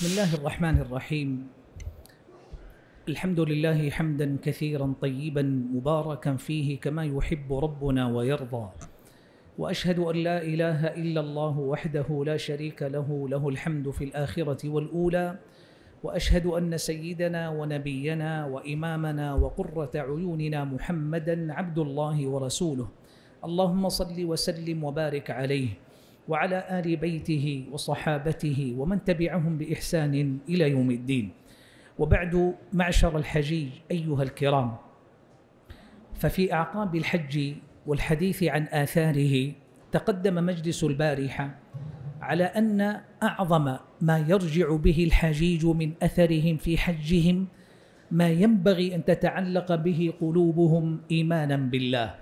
بسم الله الرحمن الرحيم الحمد لله حمدا كثيرا طيبا مباركا فيه كما يحب ربنا ويرضى واشهد ان لا اله الا الله وحده لا شريك له له الحمد في الاخره والاولى واشهد ان سيدنا ونبينا وامامنا وقره عيوننا محمدا عبد الله ورسوله اللهم صل وسلم وبارك عليه وعلى ال بيته وصحابته ومن تبعهم باحسان الى يوم الدين وبعد معشر الحجيج ايها الكرام ففي اعقاب الحج والحديث عن اثاره تقدم مجلس البارحه على ان اعظم ما يرجع به الحجيج من اثرهم في حجهم ما ينبغي ان تتعلق به قلوبهم ايمانا بالله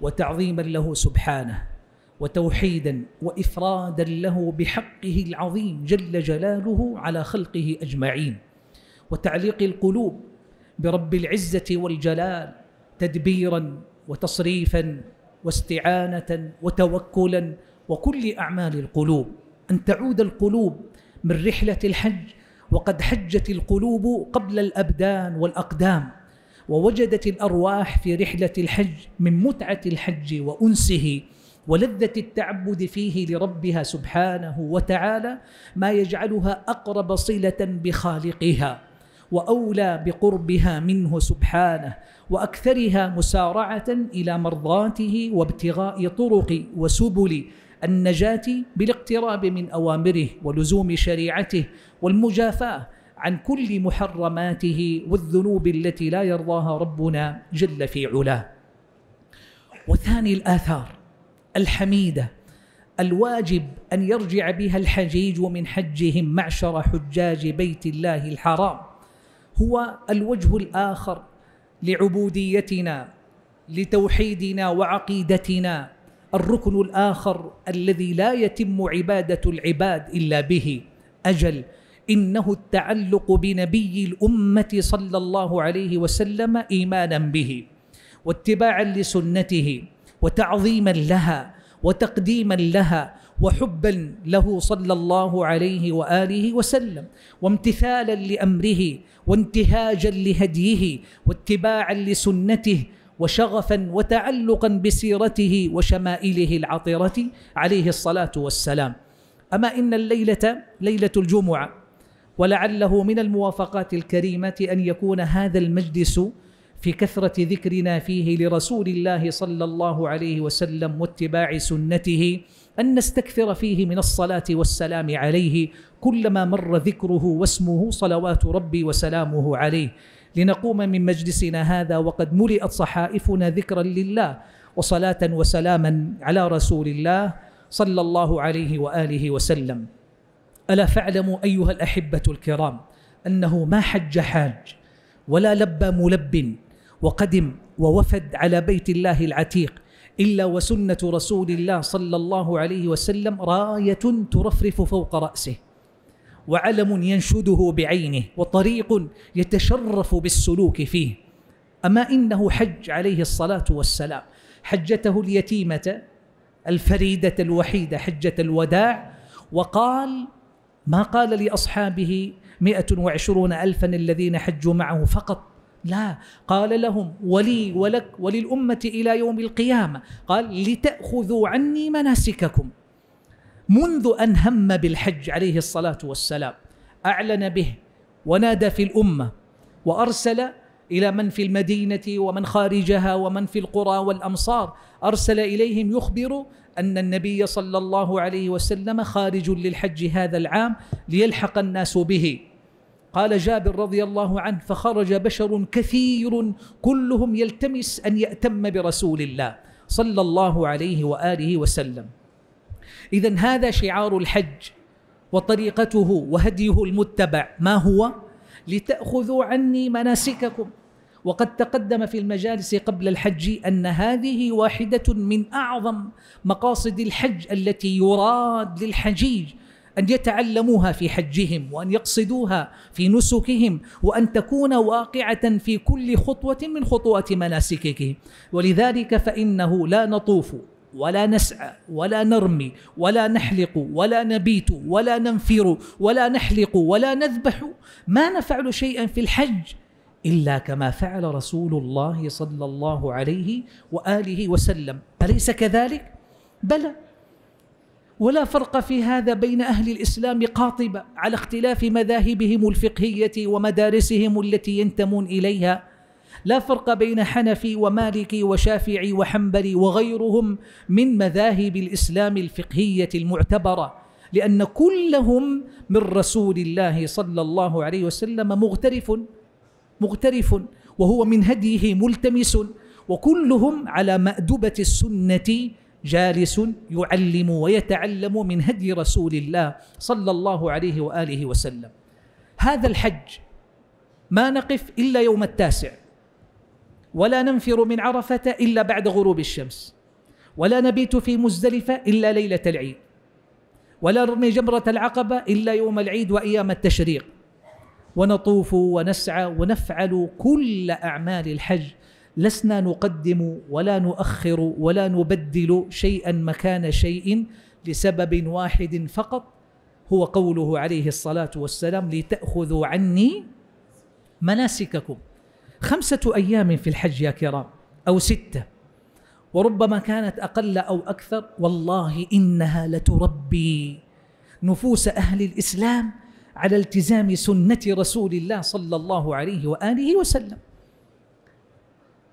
وتعظيما له سبحانه وتوحيدا وافرادا له بحقه العظيم جل جلاله على خلقه اجمعين وتعليق القلوب برب العزه والجلال تدبيرا وتصريفا واستعانه وتوكلا وكل اعمال القلوب ان تعود القلوب من رحله الحج وقد حجت القلوب قبل الابدان والاقدام ووجدت الارواح في رحله الحج من متعه الحج وانسه ولذة التعبد فيه لربها سبحانه وتعالى ما يجعلها أقرب صلة بخالقها وأولى بقربها منه سبحانه وأكثرها مسارعة إلى مرضاته وابتغاء طرق وسبل النجاة بالاقتراب من أوامره ولزوم شريعته والمجافاة عن كل محرماته والذنوب التي لا يرضاها ربنا جل في علاه وثاني الآثار الحميده الواجب ان يرجع بها الحجيج ومن حجهم معشر حجاج بيت الله الحرام هو الوجه الاخر لعبوديتنا لتوحيدنا وعقيدتنا الركن الاخر الذي لا يتم عباده العباد الا به اجل انه التعلق بنبي الامه صلى الله عليه وسلم ايمانا به واتباعا لسنته وتعظيما لها وتقديما لها وحبا له صلى الله عليه واله وسلم وامتثالا لامره وانتهاجا لهديه واتباعا لسنته وشغفا وتعلقا بسيرته وشمائله العطره عليه الصلاه والسلام اما ان الليله ليله الجمعه ولعله من الموافقات الكريمه ان يكون هذا المجلس في كثرة ذكرنا فيه لرسول الله صلى الله عليه وسلم واتباع سنته أن نستكثر فيه من الصلاة والسلام عليه كلما مر ذكره واسمه صلوات ربي وسلامه عليه لنقوم من مجلسنا هذا وقد ملئت صحائفنا ذكرا لله وصلاة وسلاما على رسول الله صلى الله عليه وآله وسلم ألا فاعلموا أيها الأحبة الكرام أنه ما حج حاج ولا لبى ملب وقدم ووفد على بيت الله العتيق الا وسنه رسول الله صلى الله عليه وسلم رايه ترفرف فوق راسه وعلم ينشده بعينه وطريق يتشرف بالسلوك فيه اما انه حج عليه الصلاه والسلام حجته اليتيمه الفريده الوحيده حجه الوداع وقال ما قال لاصحابه مئة وعشرون الفا الذين حجوا معه فقط لا قال لهم ولي ولك وللأمة إلى يوم القيامة قال لتأخذوا عني مناسككم منذ أن هم بالحج عليه الصلاة والسلام أعلن به ونادى في الأمة وأرسل إلى من في المدينة ومن خارجها ومن في القرى والأمصار أرسل إليهم يخبر أن النبي صلى الله عليه وسلم خارج للحج هذا العام ليلحق الناس به قال جابر رضي الله عنه فخرج بشر كثير كلهم يلتمس ان ياتم برسول الله صلى الله عليه واله وسلم اذا هذا شعار الحج وطريقته وهديه المتبع ما هو لتاخذوا عني مناسككم وقد تقدم في المجالس قبل الحج ان هذه واحده من اعظم مقاصد الحج التي يراد للحجيج أن يتعلموها في حجهم وأن يقصدوها في نسكهم وأن تكون واقعة في كل خطوة من خطوات مناسكهم ولذلك فإنه لا نطوف ولا نسعى ولا نرمي ولا نحلق ولا نبيت ولا ننفر ولا نحلق ولا نذبح ما نفعل شيئا في الحج الا كما فعل رسول الله صلى الله عليه واله وسلم اليس كذلك بلى ولا فرق في هذا بين أهل الإسلام قاطبة على اختلاف مذاهبهم الفقهية ومدارسهم التي ينتمون إليها لا فرق بين حنفي ومالكي وشافعي وحنبلي وغيرهم من مذاهب الإسلام الفقهية المعتبرة لأن كلهم من رسول الله صلى الله عليه وسلم مغترف مغترف وهو من هديه ملتمس وكلهم على مأدبة السنة جالس يعلم ويتعلم من هدي رسول الله صلى الله عليه واله وسلم هذا الحج ما نقف الا يوم التاسع ولا ننفر من عرفه الا بعد غروب الشمس ولا نبيت في مزدلفه الا ليله العيد ولا نرمي جمره العقبه الا يوم العيد وايام التشريق ونطوف ونسعى ونفعل كل اعمال الحج لسنا نقدم ولا نؤخر ولا نبدل شيئا مكان شيء لسبب واحد فقط هو قوله عليه الصلاه والسلام لتاخذوا عني مناسككم خمسه ايام في الحج يا كرام او سته وربما كانت اقل او اكثر والله انها لتربي نفوس اهل الاسلام على التزام سنه رسول الله صلى الله عليه واله وسلم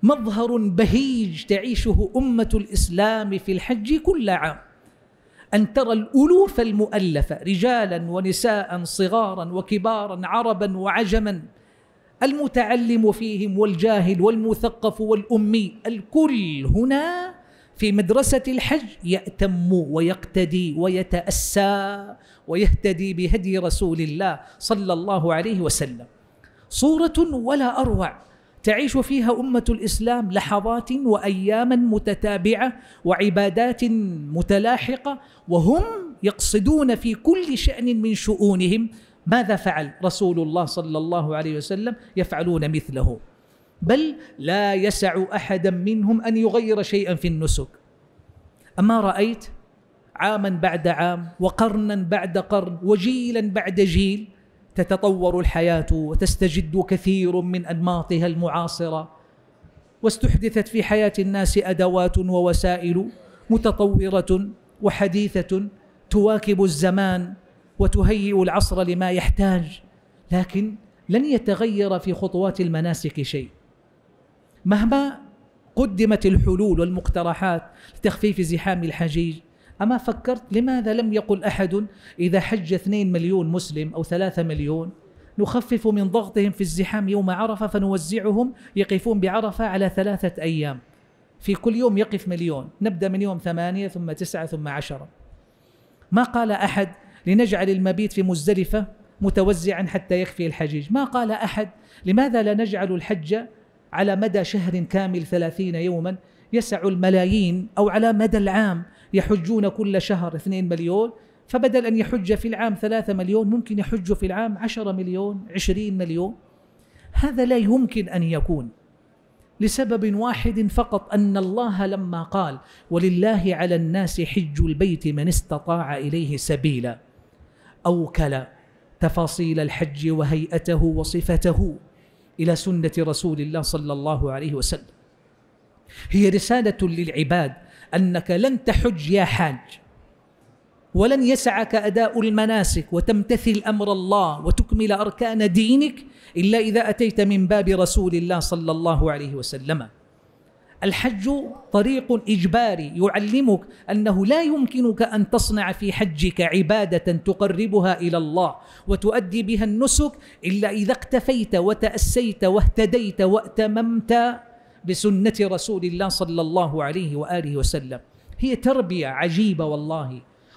مظهر بهيج تعيشه امه الاسلام في الحج كل عام ان ترى الالوف المؤلفه رجالا ونساء صغارا وكبارا عربا وعجما المتعلم فيهم والجاهل والمثقف والامي الكل هنا في مدرسه الحج ياتم ويقتدي ويتاسى ويهتدي بهدي رسول الله صلى الله عليه وسلم صوره ولا اروع تعيش فيها أمة الإسلام لحظات وأياما متتابعة وعبادات متلاحقة وهم يقصدون في كل شأن من شؤونهم ماذا فعل رسول الله صلى الله عليه وسلم يفعلون مثله بل لا يسع أحدا منهم أن يغير شيئا في النسك أما رأيت عاما بعد عام وقرنا بعد قرن وجيلا بعد جيل تتطور الحياه وتستجد كثير من انماطها المعاصره واستحدثت في حياه الناس ادوات ووسائل متطوره وحديثه تواكب الزمان وتهيئ العصر لما يحتاج لكن لن يتغير في خطوات المناسك شيء مهما قدمت الحلول والمقترحات لتخفيف زحام الحجيج أما فكرت لماذا لم يقل أحد إذا حج اثنين مليون مسلم أو ثلاثة مليون نخفف من ضغطهم في الزحام يوم عرفة فنوزعهم يقفون بعرفة على ثلاثة أيام في كل يوم يقف مليون نبدأ من يوم ثمانية ثم تسعة ثم عشرة ما قال أحد لنجعل المبيت في مزدلفة متوزعا حتى يكفي الحجيج ما قال أحد لماذا لا نجعل الحج على مدى شهر كامل ثلاثين يوما يسع الملايين أو على مدى العام يحجون كل شهر 2 مليون فبدل أن يحج في العام 3 مليون ممكن يحج في العام 10 مليون 20 مليون هذا لا يمكن أن يكون لسبب واحد فقط أن الله لما قال ولله على الناس حج البيت من استطاع إليه سبيلا أوكل تفاصيل الحج وهيئته وصفته إلى سنة رسول الله صلى الله عليه وسلم هي رسالة للعباد أنك لن تحج يا حاج ولن يسعك أداء المناسك وتمتثل أمر الله وتكمل أركان دينك إلا إذا أتيت من باب رسول الله صلى الله عليه وسلم الحج طريق إجباري يعلمك أنه لا يمكنك أن تصنع في حجك عبادة تقربها إلى الله وتؤدي بها النسك إلا إذا اقتفيت وتأسيت واهتديت واتممت بسنه رسول الله صلى الله عليه واله وسلم هي تربيه عجيبه والله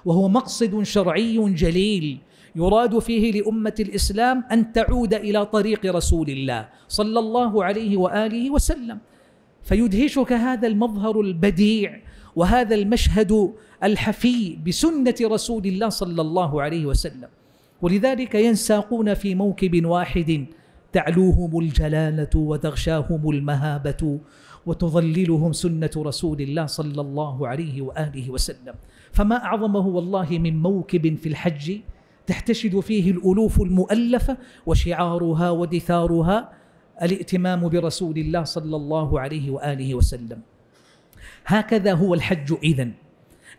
وهو مقصد شرعي جليل يراد فيه لامه الاسلام ان تعود الى طريق رسول الله صلى الله عليه واله وسلم فيدهشك هذا المظهر البديع وهذا المشهد الحفي بسنه رسول الله صلى الله عليه وسلم ولذلك ينساقون في موكب واحد تعلوهم الجلاله وتغشاهم المهابه وتظللهم سنه رسول الله صلى الله عليه واله وسلم فما اعظمه والله من موكب في الحج تحتشد فيه الالوف المؤلفه وشعارها ودثارها الائتمام برسول الله صلى الله عليه واله وسلم هكذا هو الحج اذن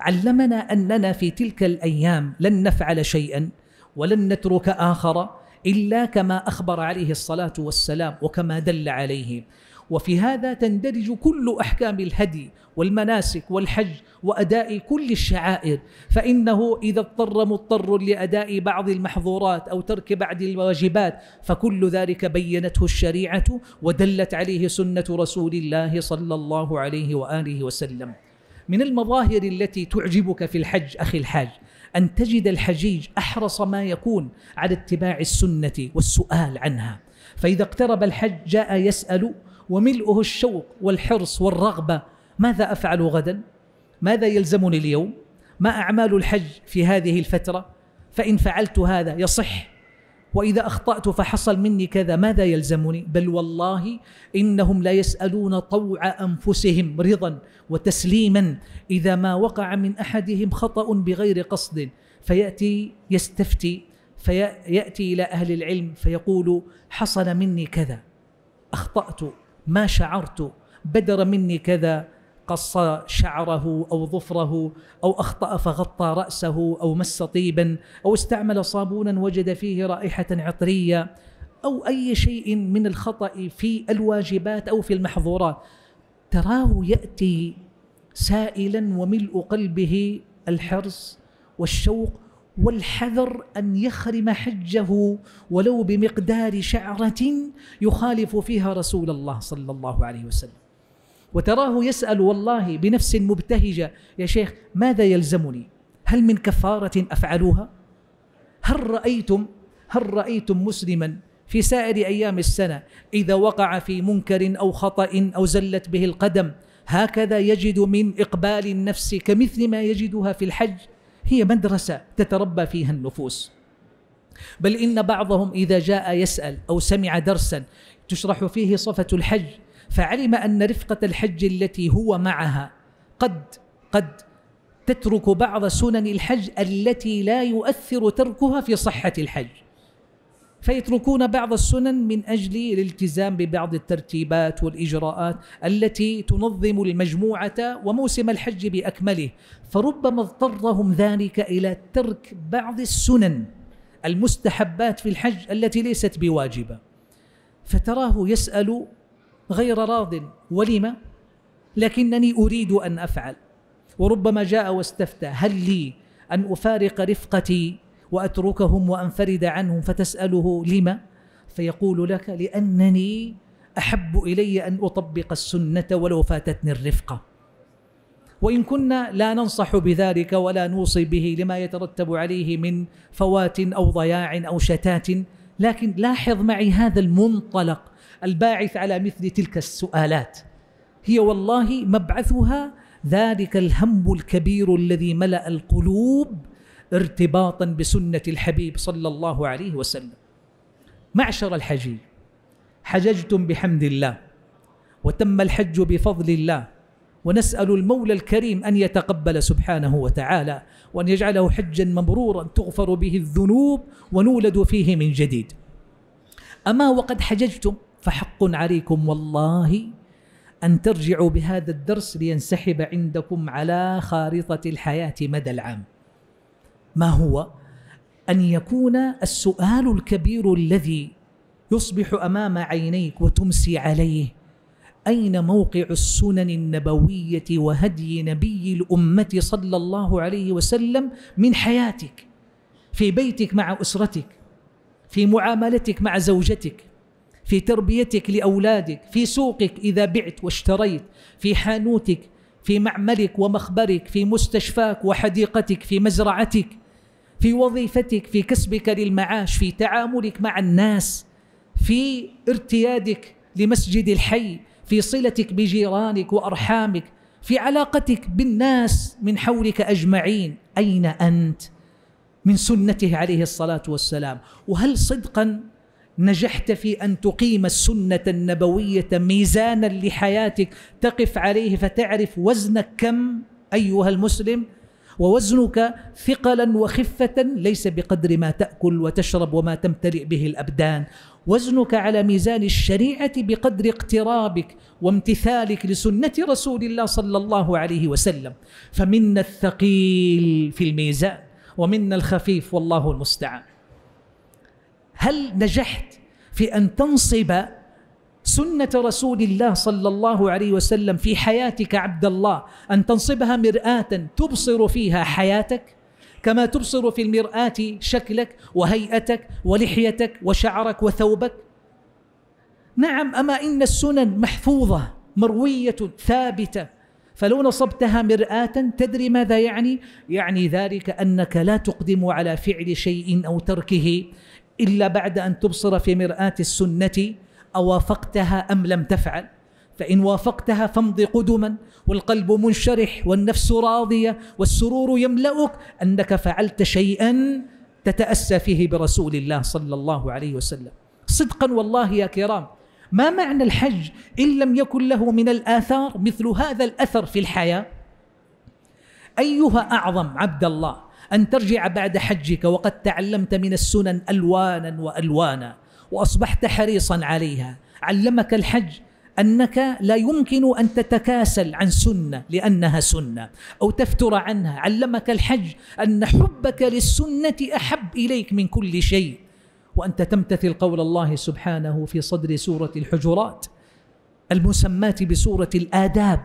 علمنا اننا في تلك الايام لن نفعل شيئا ولن نترك اخر إلا كما أخبر عليه الصلاة والسلام وكما دل عليه وفي هذا تندرج كل أحكام الهدي والمناسك والحج وأداء كل الشعائر فإنه إذا اضطر مضطر لأداء بعض المحظورات أو ترك بعض الواجبات فكل ذلك بينته الشريعة ودلت عليه سنة رسول الله صلى الله عليه وآله وسلم من المظاهر التي تعجبك في الحج أخي الحاج أن تجد الحجيج أحرص ما يكون على اتباع السنة والسؤال عنها فإذا اقترب الحج جاء يسأل وملؤه الشوق والحرص والرغبة ماذا أفعل غدا؟ ماذا يلزمني اليوم؟ ما أعمال الحج في هذه الفترة؟ فإن فعلت هذا يصح وإذا أخطأت فحصل مني كذا ماذا يلزمني بل والله إنهم لا يسألون طوع أنفسهم رضا وتسليما إذا ما وقع من أحدهم خطأ بغير قصد فيأتي يستفتي فيأتي إلى أهل العلم فيقول حصل مني كذا أخطأت ما شعرت بدر مني كذا قص شعره او ظفره او اخطا فغطى راسه او مس طيبا او استعمل صابونا وجد فيه رائحه عطريه او اي شيء من الخطا في الواجبات او في المحظورات تراه ياتي سائلا وملء قلبه الحرص والشوق والحذر ان يخرم حجه ولو بمقدار شعره يخالف فيها رسول الله صلى الله عليه وسلم وتراه يسأل والله بنفس مبتهجة يا شيخ ماذا يلزمني هل من كفارة أفعلها هل رأيتم هل رأيتم مسلما في سائر أيام السنة إذا وقع في منكر أو خطأ أو زلت به القدم هكذا يجد من إقبال النفس كمثل ما يجدها في الحج هي مدرسة تتربى فيها النفوس بل إن بعضهم إذا جاء يسأل أو سمع درسا تشرح فيه صفة الحج فعلم أن رفقة الحج التي هو معها قد قد تترك بعض سنن الحج التي لا يؤثر تركها في صحة الحج فيتركون بعض السنن من أجل الالتزام ببعض الترتيبات والإجراءات التي تنظم المجموعة وموسم الحج بأكمله فربما اضطرهم ذلك إلى ترك بعض السنن المستحبات في الحج التي ليست بواجبة فتراه يسأل غير راض ولم لكنني أريد أن أفعل وربما جاء واستفتى هل لي أن أفارق رفقتي وأتركهم وأنفرد عنهم فتسأله لما فيقول لك لأنني أحب إلي أن أطبق السنة ولو فاتتني الرفقة وإن كنا لا ننصح بذلك ولا نوصي به لما يترتب عليه من فوات أو ضياع أو شتات لكن لاحظ معي هذا المنطلق الباعث على مثل تلك السؤالات هي والله مبعثها ذلك الهم الكبير الذي ملا القلوب ارتباطا بسنه الحبيب صلى الله عليه وسلم معشر الحجي حججتم بحمد الله وتم الحج بفضل الله ونسال المولى الكريم ان يتقبل سبحانه وتعالى وان يجعله حجا مبرورا تغفر به الذنوب ونولد فيه من جديد اما وقد حججتم فحق عليكم والله أن ترجعوا بهذا الدرس لينسحب عندكم على خارطة الحياة مدى العام ما هو؟ أن يكون السؤال الكبير الذي يصبح أمام عينيك وتمسي عليه أين موقع السنن النبوية وهدي نبي الأمة صلى الله عليه وسلم من حياتك في بيتك مع أسرتك في معاملتك مع زوجتك في تربيتك لاولادك في سوقك اذا بعت واشتريت في حانوتك في معملك ومخبرك في مستشفاك وحديقتك في مزرعتك في وظيفتك في كسبك للمعاش في تعاملك مع الناس في ارتيادك لمسجد الحي في صلتك بجيرانك وارحامك في علاقتك بالناس من حولك اجمعين اين انت من سنته عليه الصلاه والسلام وهل صدقا نجحت في ان تقيم السنه النبويه ميزانا لحياتك تقف عليه فتعرف وزنك كم ايها المسلم ووزنك ثقلا وخفه ليس بقدر ما تاكل وتشرب وما تمتلئ به الابدان وزنك على ميزان الشريعه بقدر اقترابك وامتثالك لسنه رسول الله صلى الله عليه وسلم فمنا الثقيل في الميزان ومنا الخفيف والله المستعان هل نجحت في ان تنصب سنه رسول الله صلى الله عليه وسلم في حياتك عبد الله ان تنصبها مراه تبصر فيها حياتك كما تبصر في المراه شكلك وهيئتك ولحيتك وشعرك وثوبك نعم اما ان السنن محفوظه مرويه ثابته فلو نصبتها مراه تدري ماذا يعني يعني ذلك انك لا تقدم على فعل شيء او تركه إلا بعد أن تبصر في مرآة السنة أوافقتها أم لم تفعل فإن وافقتها فامض قدما والقلب منشرح والنفس راضية والسرور يملأك أنك فعلت شيئا تتأسى فيه برسول الله صلى الله عليه وسلم صدقا والله يا كرام ما معنى الحج إن لم يكن له من الآثار مثل هذا الأثر في الحياة أيها أعظم عبد الله أن ترجع بعد حجك وقد تعلمت من السنن ألوانا وألوانا وأصبحت حريصا عليها علمك الحج أنك لا يمكن أن تتكاسل عن سنة لأنها سنة أو تفتر عنها علمك الحج أن حبك للسنة أحب إليك من كل شيء وأنت تمتثل قول الله سبحانه في صدر سورة الحجرات المسماة بسورة الآداب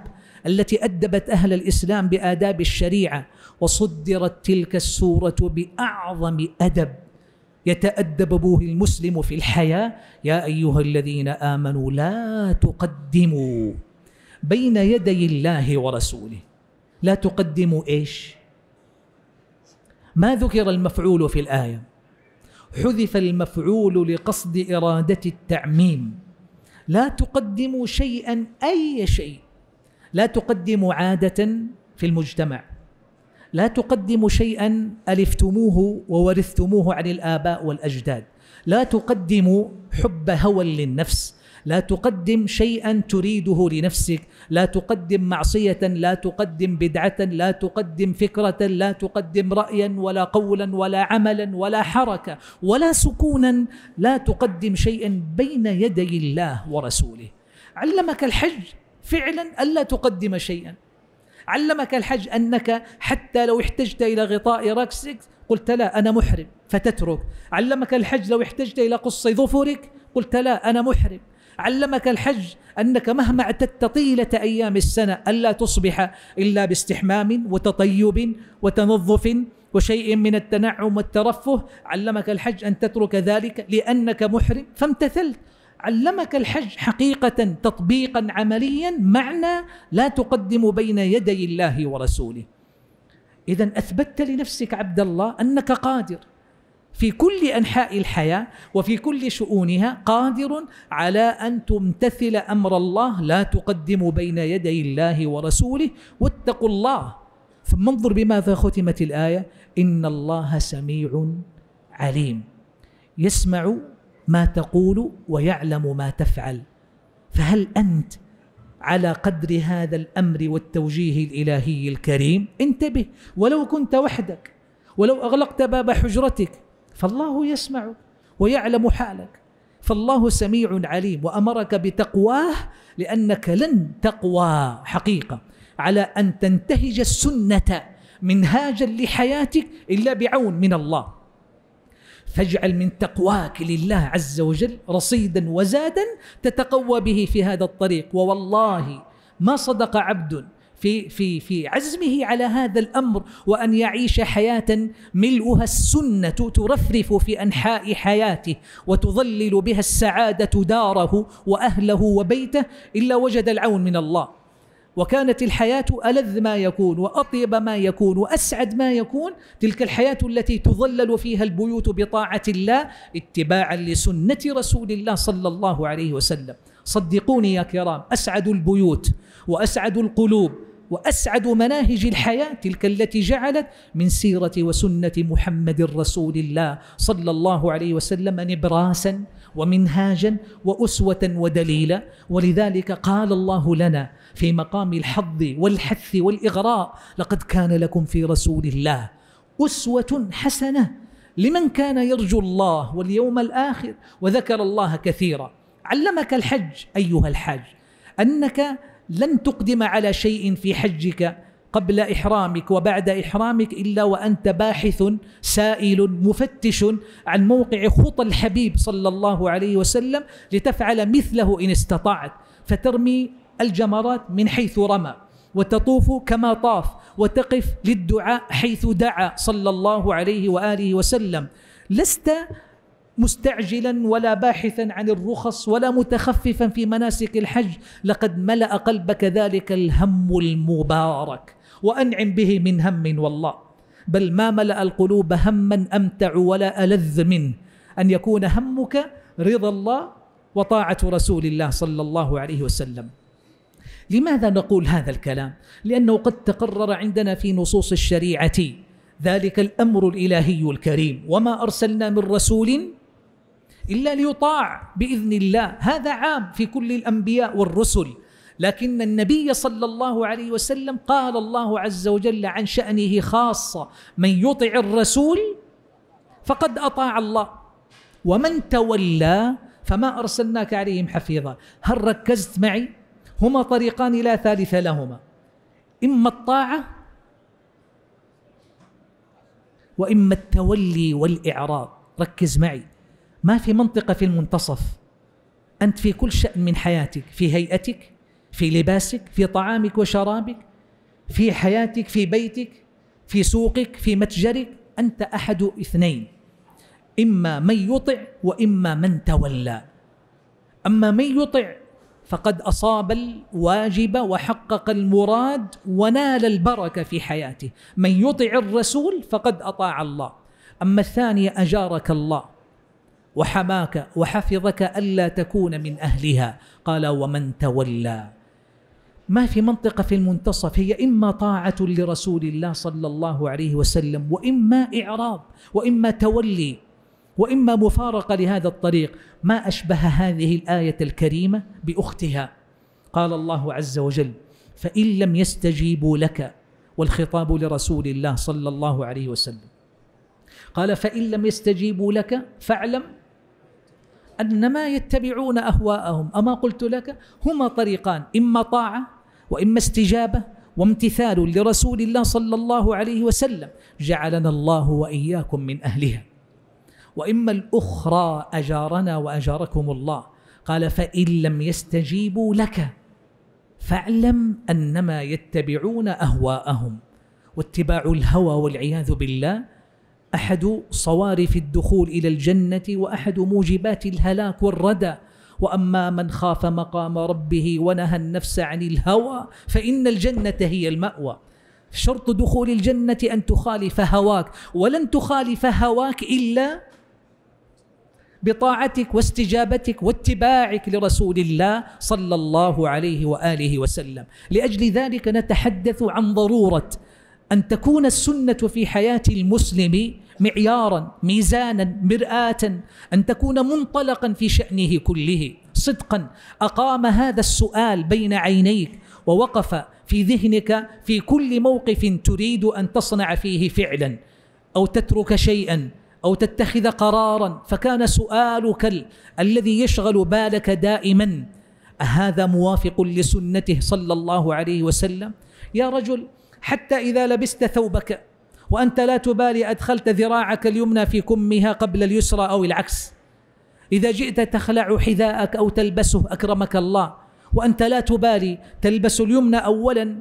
التي أدبت أهل الإسلام بآداب الشريعة وصدرت تلك السورة بأعظم أدب يتأدب به المسلم في الحياة يا أيها الذين آمنوا لا تقدموا بين يدي الله ورسوله لا تقدموا إيش ما ذكر المفعول في الآية حذف المفعول لقصد إرادة التعميم لا تقدموا شيئا أي شيء لا تقدموا عادة في المجتمع لا تقدم شيئا ألفتموه وورثتموه عن الآباء والأجداد لا تقدم حب هوى للنفس لا تقدم شيئا تريده لنفسك لا تقدم معصيه لا تقدم بدعه لا تقدم فكره لا تقدم رايا ولا قولا ولا عملا ولا حركه ولا سكونا لا تقدم شيئا بين يدي الله ورسوله علمك الحج فعلا الا تقدم شيئا علمك الحج أنك حتى لو احتجت إلى غطاء رأسك قلت لا أنا محرم فتترك علمك الحج لو احتجت إلى قص ظفرك قلت لا أنا محرم علمك الحج أنك مهما اعتدت طيلة أيام السنة ألا تصبح إلا باستحمام وتطيب وتنظف وشيء من التنعم والترفه علمك الحج أن تترك ذلك لأنك محرم فامتثلت علمك الحج حقيقة تطبيقا عمليا معنى لا تقدم بين يدي الله ورسوله إذا أثبتت لنفسك عبد الله أنك قادر في كل أنحاء الحياة وفي كل شؤونها قادر على أن تمتثل أمر الله لا تقدم بين يدي الله ورسوله واتقوا الله ثم انظر بماذا ختمت الآية إن الله سميع عليم يسمع ما تقول ويعلم ما تفعل فهل انت على قدر هذا الامر والتوجيه الالهي الكريم انتبه ولو كنت وحدك ولو اغلقت باب حجرتك فالله يسمعك ويعلم حالك فالله سميع عليم وامرك بتقواه لانك لن تقوى حقيقه على ان تنتهج السنه منهاجا لحياتك الا بعون من الله فاجعل من تقواك لله عز وجل رصيدا وزادا تتقوى به في هذا الطريق ووالله ما صدق عبد في في في عزمه على هذا الامر وان يعيش حياه ملؤها السنه ترفرف في انحاء حياته وتظلل بها السعاده داره واهله وبيته الا وجد العون من الله وكانت الحياة ألذ ما يكون وأطيب ما يكون وأسعد ما يكون تلك الحياة التي تظلل فيها البيوت بطاعة الله اتباعا لسنة رسول الله صلى الله عليه وسلم صدقوني يا كرام أسعد البيوت وأسعد القلوب وأسعد مناهج الحياة تلك التي جعلت من سيرة وسنة محمد رسول الله صلى الله عليه وسلم نبراسا ومنهاجا وأسوة ودليلا ولذلك قال الله لنا في مقام الحظ والحث والإغراء لقد كان لكم في رسول الله أسوة حسنة لمن كان يرجو الله واليوم الآخر وذكر الله كثيرا علمك الحج أيها الحاج أنك لن تقدم على شيء في حجك قبل إحرامك وبعد إحرامك إلا وأنت باحث سائل مفتش عن موقع خطى الحبيب صلى الله عليه وسلم لتفعل مثله إن استطعت فترمي الجمرات من حيث رمى وتطوف كما طاف وتقف للدعاء حيث دعا صلى الله عليه وآله وسلم لست مستعجلا ولا باحثا عن الرخص ولا متخففا في مناسك الحج لقد ملا قلبك ذلك الهم المبارك وانعم به من هم والله بل ما ملا القلوب هما امتع ولا الذ منه ان يكون همك رضا الله وطاعه رسول الله صلى الله عليه وسلم لماذا نقول هذا الكلام لانه قد تقرر عندنا في نصوص الشريعه ذلك الامر الالهي الكريم وما ارسلنا من رسول إلا ليطاع بإذن الله هذا عام في كل الأنبياء والرسل لكن النبي صلى الله عليه وسلم قال الله عز وجل عن شأنه خاصة من يطع الرسول فقد أطاع الله ومن تولى فما أرسلناك عليهم حفيظا هل ركزت معي هما طريقان لا ثالث لهما إما الطاعة وإما التولي والإعراض ركز معي ما في منطقة في المنتصف أنت في كل شأن من حياتك في هيئتك في لباسك في طعامك وشرابك في حياتك في بيتك في سوقك في متجرك أنت أحد اثنين إما من يطع وإما من تولى أما من يطع فقد أصاب الواجب وحقق المراد ونال البركة في حياته من يطع الرسول فقد أطاع الله أما الثاني أجارك الله وحماك وحفظك ألا تكون من أهلها قال ومن تولى ما في منطقة في المنتصف هي إما طاعة لرسول الله صلى الله عليه وسلم وإما إعراض وإما تولي وإما مفارقة لهذا الطريق ما أشبه هذه الآية الكريمة بأختها قال الله عز وجل فإن لم يستجيبوا لك والخطاب لرسول الله صلى الله عليه وسلم قال فإن لم يستجيبوا لك فاعلم أنما يتبعون أهواءهم أما قلت لك هما طريقان إما طاعة وإما استجابة وامتثال لرسول الله صلى الله عليه وسلم جعلنا الله وإياكم من أهلها وإما الأخرى أجارنا وأجاركم الله قال فإن لم يستجيبوا لك فاعلم أنما يتبعون أهواءهم واتباع الهوى والعياذ بالله احد صوارف الدخول الى الجنه واحد موجبات الهلاك والردى واما من خاف مقام ربه ونهى النفس عن الهوى فان الجنه هي الماوى شرط دخول الجنه ان تخالف هواك ولن تخالف هواك الا بطاعتك واستجابتك واتباعك لرسول الله صلى الله عليه واله وسلم لاجل ذلك نتحدث عن ضروره أن تكون السنة في حياة المسلم معيارا ميزانا مرآة أن تكون منطلقا في شأنه كله صدقا أقام هذا السؤال بين عينيك ووقف في ذهنك في كل موقف تريد أن تصنع فيه فعلا أو تترك شيئا أو تتخذ قرارا فكان سؤالك الذي يشغل بالك دائما أهذا موافق لسنته صلى الله عليه وسلم يا رجل حتى إذا لبست ثوبك وأنت لا تبالي أدخلت ذراعك اليمنى في كمها قبل اليسرى أو العكس إذا جئت تخلع حذاءك أو تلبسه أكرمك الله وأنت لا تبالي تلبس اليمنى أولا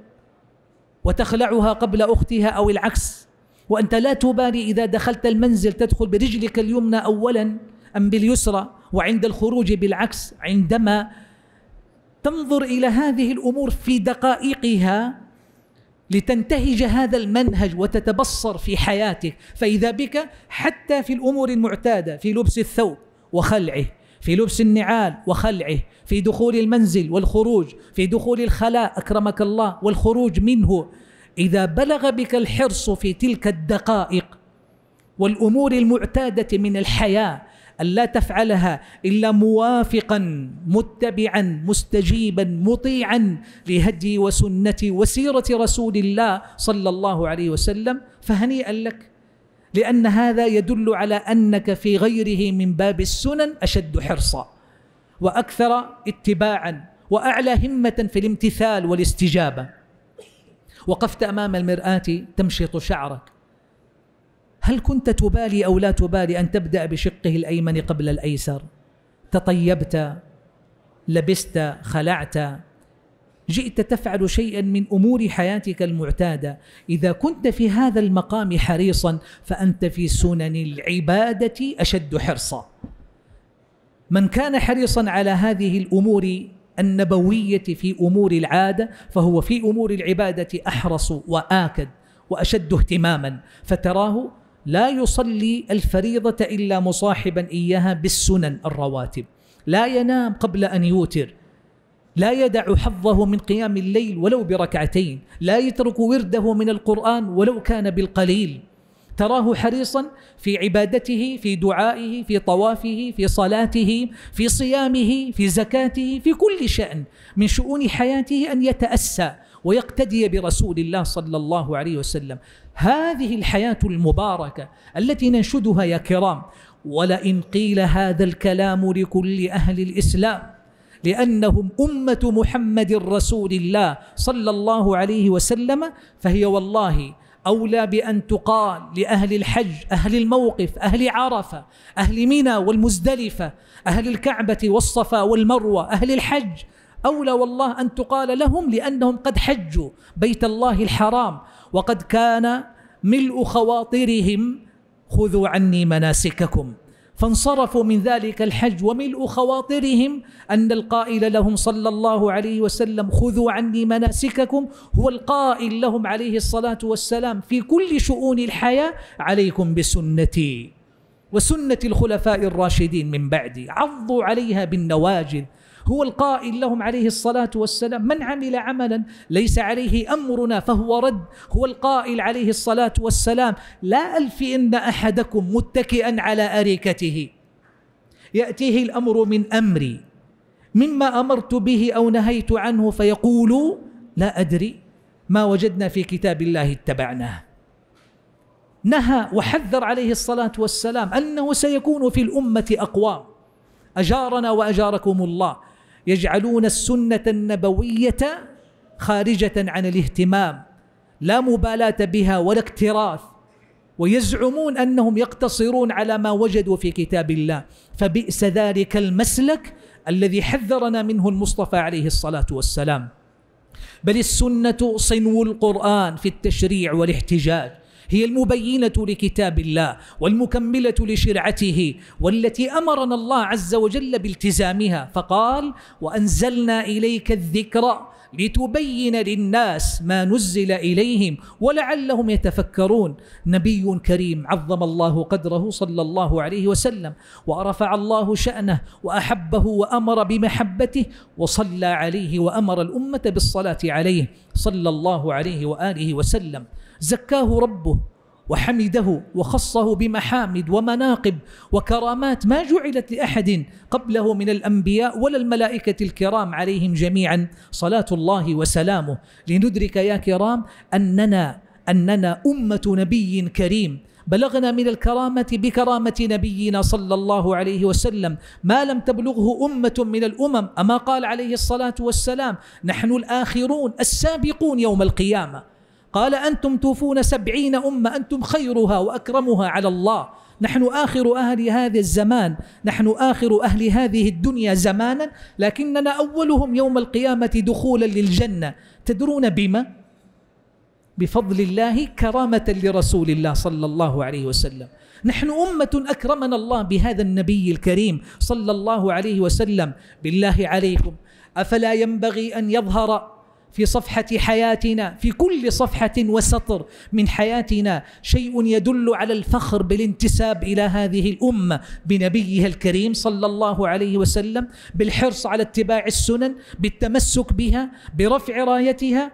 وتخلعها قبل أختها أو العكس وأنت لا تبالي إذا دخلت المنزل تدخل برجلك اليمنى أولا أم باليسرى وعند الخروج بالعكس عندما تنظر إلى هذه الأمور في دقائقها لتنتهج هذا المنهج وتتبصر في حياتك فإذا بك حتى في الأمور المعتادة في لبس الثوب وخلعه في لبس النعال وخلعه في دخول المنزل والخروج في دخول الخلاء أكرمك الله والخروج منه إذا بلغ بك الحرص في تلك الدقائق والأمور المعتادة من الحياة ألا تفعلها إلا موافقا متبعا مستجيبا مطيعا لهدي وسنة وسيرة رسول الله صلى الله عليه وسلم فهنيئا لك لأن هذا يدل على أنك في غيره من باب السنن أشد حرصا وأكثر اتباعا وأعلى همة في الامتثال والاستجابة وقفت أمام المرآة تمشط شعرك هل كنت تبالي أو لا تبالي أن تبدأ بشقه الأيمن قبل الأيسر تطيبت لبست خلعت جئت تفعل شيئا من امور حياتك المعتاده اذا كنت في هذا المقام حريصا فانت في سنن العباده اشد حرصا من كان حريصا على هذه الامور النبويه في امور العاده فهو في امور العباده احرص واكد واشد اهتماما فتراه لا يصلي الفريضة إلا مصاحبا إياها بالسنن الرواتب لا ينام قبل أن يوتر لا يدع حظه من قيام الليل ولو بركعتين لا يترك ورده من القرآن ولو كان بالقليل تراه حريصا في عبادته في دعائه في طوافه في صلاته في صيامه في زكاته في كل شأن من شؤون حياته أن يتأسى ويقتدي برسول الله صلى الله عليه وسلم هذه الحياة المباركة التي ننشدها يا كرام ولئن قيل هذا الكلام لكل أهل الإسلام لانهم امه محمد رسول الله صلى الله عليه وسلم فهي والله اولى بان تقال لاهل الحج اهل الموقف اهل عرفه اهل منى والمزدلفه اهل الكعبه والصفا والمروه اهل الحج أولى والله أن تقال لهم لأنهم قد حجوا بيت الله الحرام وقد كان ملء خواطرهم خذوا عني مناسككم فانصرفوا من ذلك الحج وملء خواطرهم أن القائل لهم صلى الله عليه وسلم خذوا عني مناسككم هو القائل لهم عليه الصلاة والسلام في كل شؤون الحياة عليكم بسنتي وسنة الخلفاء الراشدين من بعدي عضوا عليها بالنواجذ هو القائل لهم عليه الصلاة والسلام من عمل عملا ليس عليه أمرنا فهو رد هو القائل عليه الصلاة والسلام لا ألفئن أحدكم متكئا على أريكته يأتيه الأمر من أمري مما أمرت به أو نهيت عنه فيقول لا أدري ما وجدنا في كتاب الله اتبعناه نهى وحذر عليه الصلاة والسلام أنه سيكون في الأمة أقوام أجارنا وأجاركم الله يجعلون السنة النبوية خارجة عن الاهتمام لا مبالاة بها ولا اكتراث ويزعمون أنهم يقتصرون على ما وجدوا في كتاب الله فبئس ذلك المسلك الذي حذرنا منه المصطفى عليه الصلاة والسلام بل السنة صنو القرآن في التشريع والاحتجاج هي المبينة لكتاب الله والمكملة لشرعته والتي أمرنا الله عز وجل بالتزامها فقال وأنزلنا إليك الذكر لتبين للناس ما نزل إليهم ولعلهم يتفكرون نبي كريم عظم الله قدره صلى الله عليه وسلم ورفع الله شأنه وأحبه وأمر بمحبته وصلى عليه وأمر الأمة بالصلاة عليه صلى الله عليه وآله وسلم زكاه ربه وحمده وخصه بمحامد ومناقب وكرامات ما جعلت لاحد قبله من الانبياء ولا الملائكه الكرام عليهم جميعا صلاه الله وسلامه لندرك يا كرام اننا اننا امه نبي كريم بلغنا من الكرامة بكرامة نبينا صلى الله عليه وسلم ما لم تبلغه أمة من الأمم أما قال عليه الصلاة والسلام نحن الآخرون السابقون يوم القيامة قال أنتم توفون سبعين أمة أنتم خيرها وأكرمها على الله نحن آخر أهل هذا الزمان نحن آخر أهل هذه الدنيا زمانا لكننا أولهم يوم القيامة دخولا للجنة تدرون بما؟ بفضل الله كرامة لرسول الله صلى الله عليه وسلم نحن أمة أكرمنا الله بهذا النبي الكريم صلى الله عليه وسلم بالله عليكم أفلا ينبغي أن يظهر في صفحة حياتنا في كل صفحة وسطر من حياتنا شيء يدل على الفخر بالانتساب إلى هذه الأمة بنبيها الكريم صلى الله عليه وسلم بالحرص على اتباع السنن بالتمسك بها برفع رايتها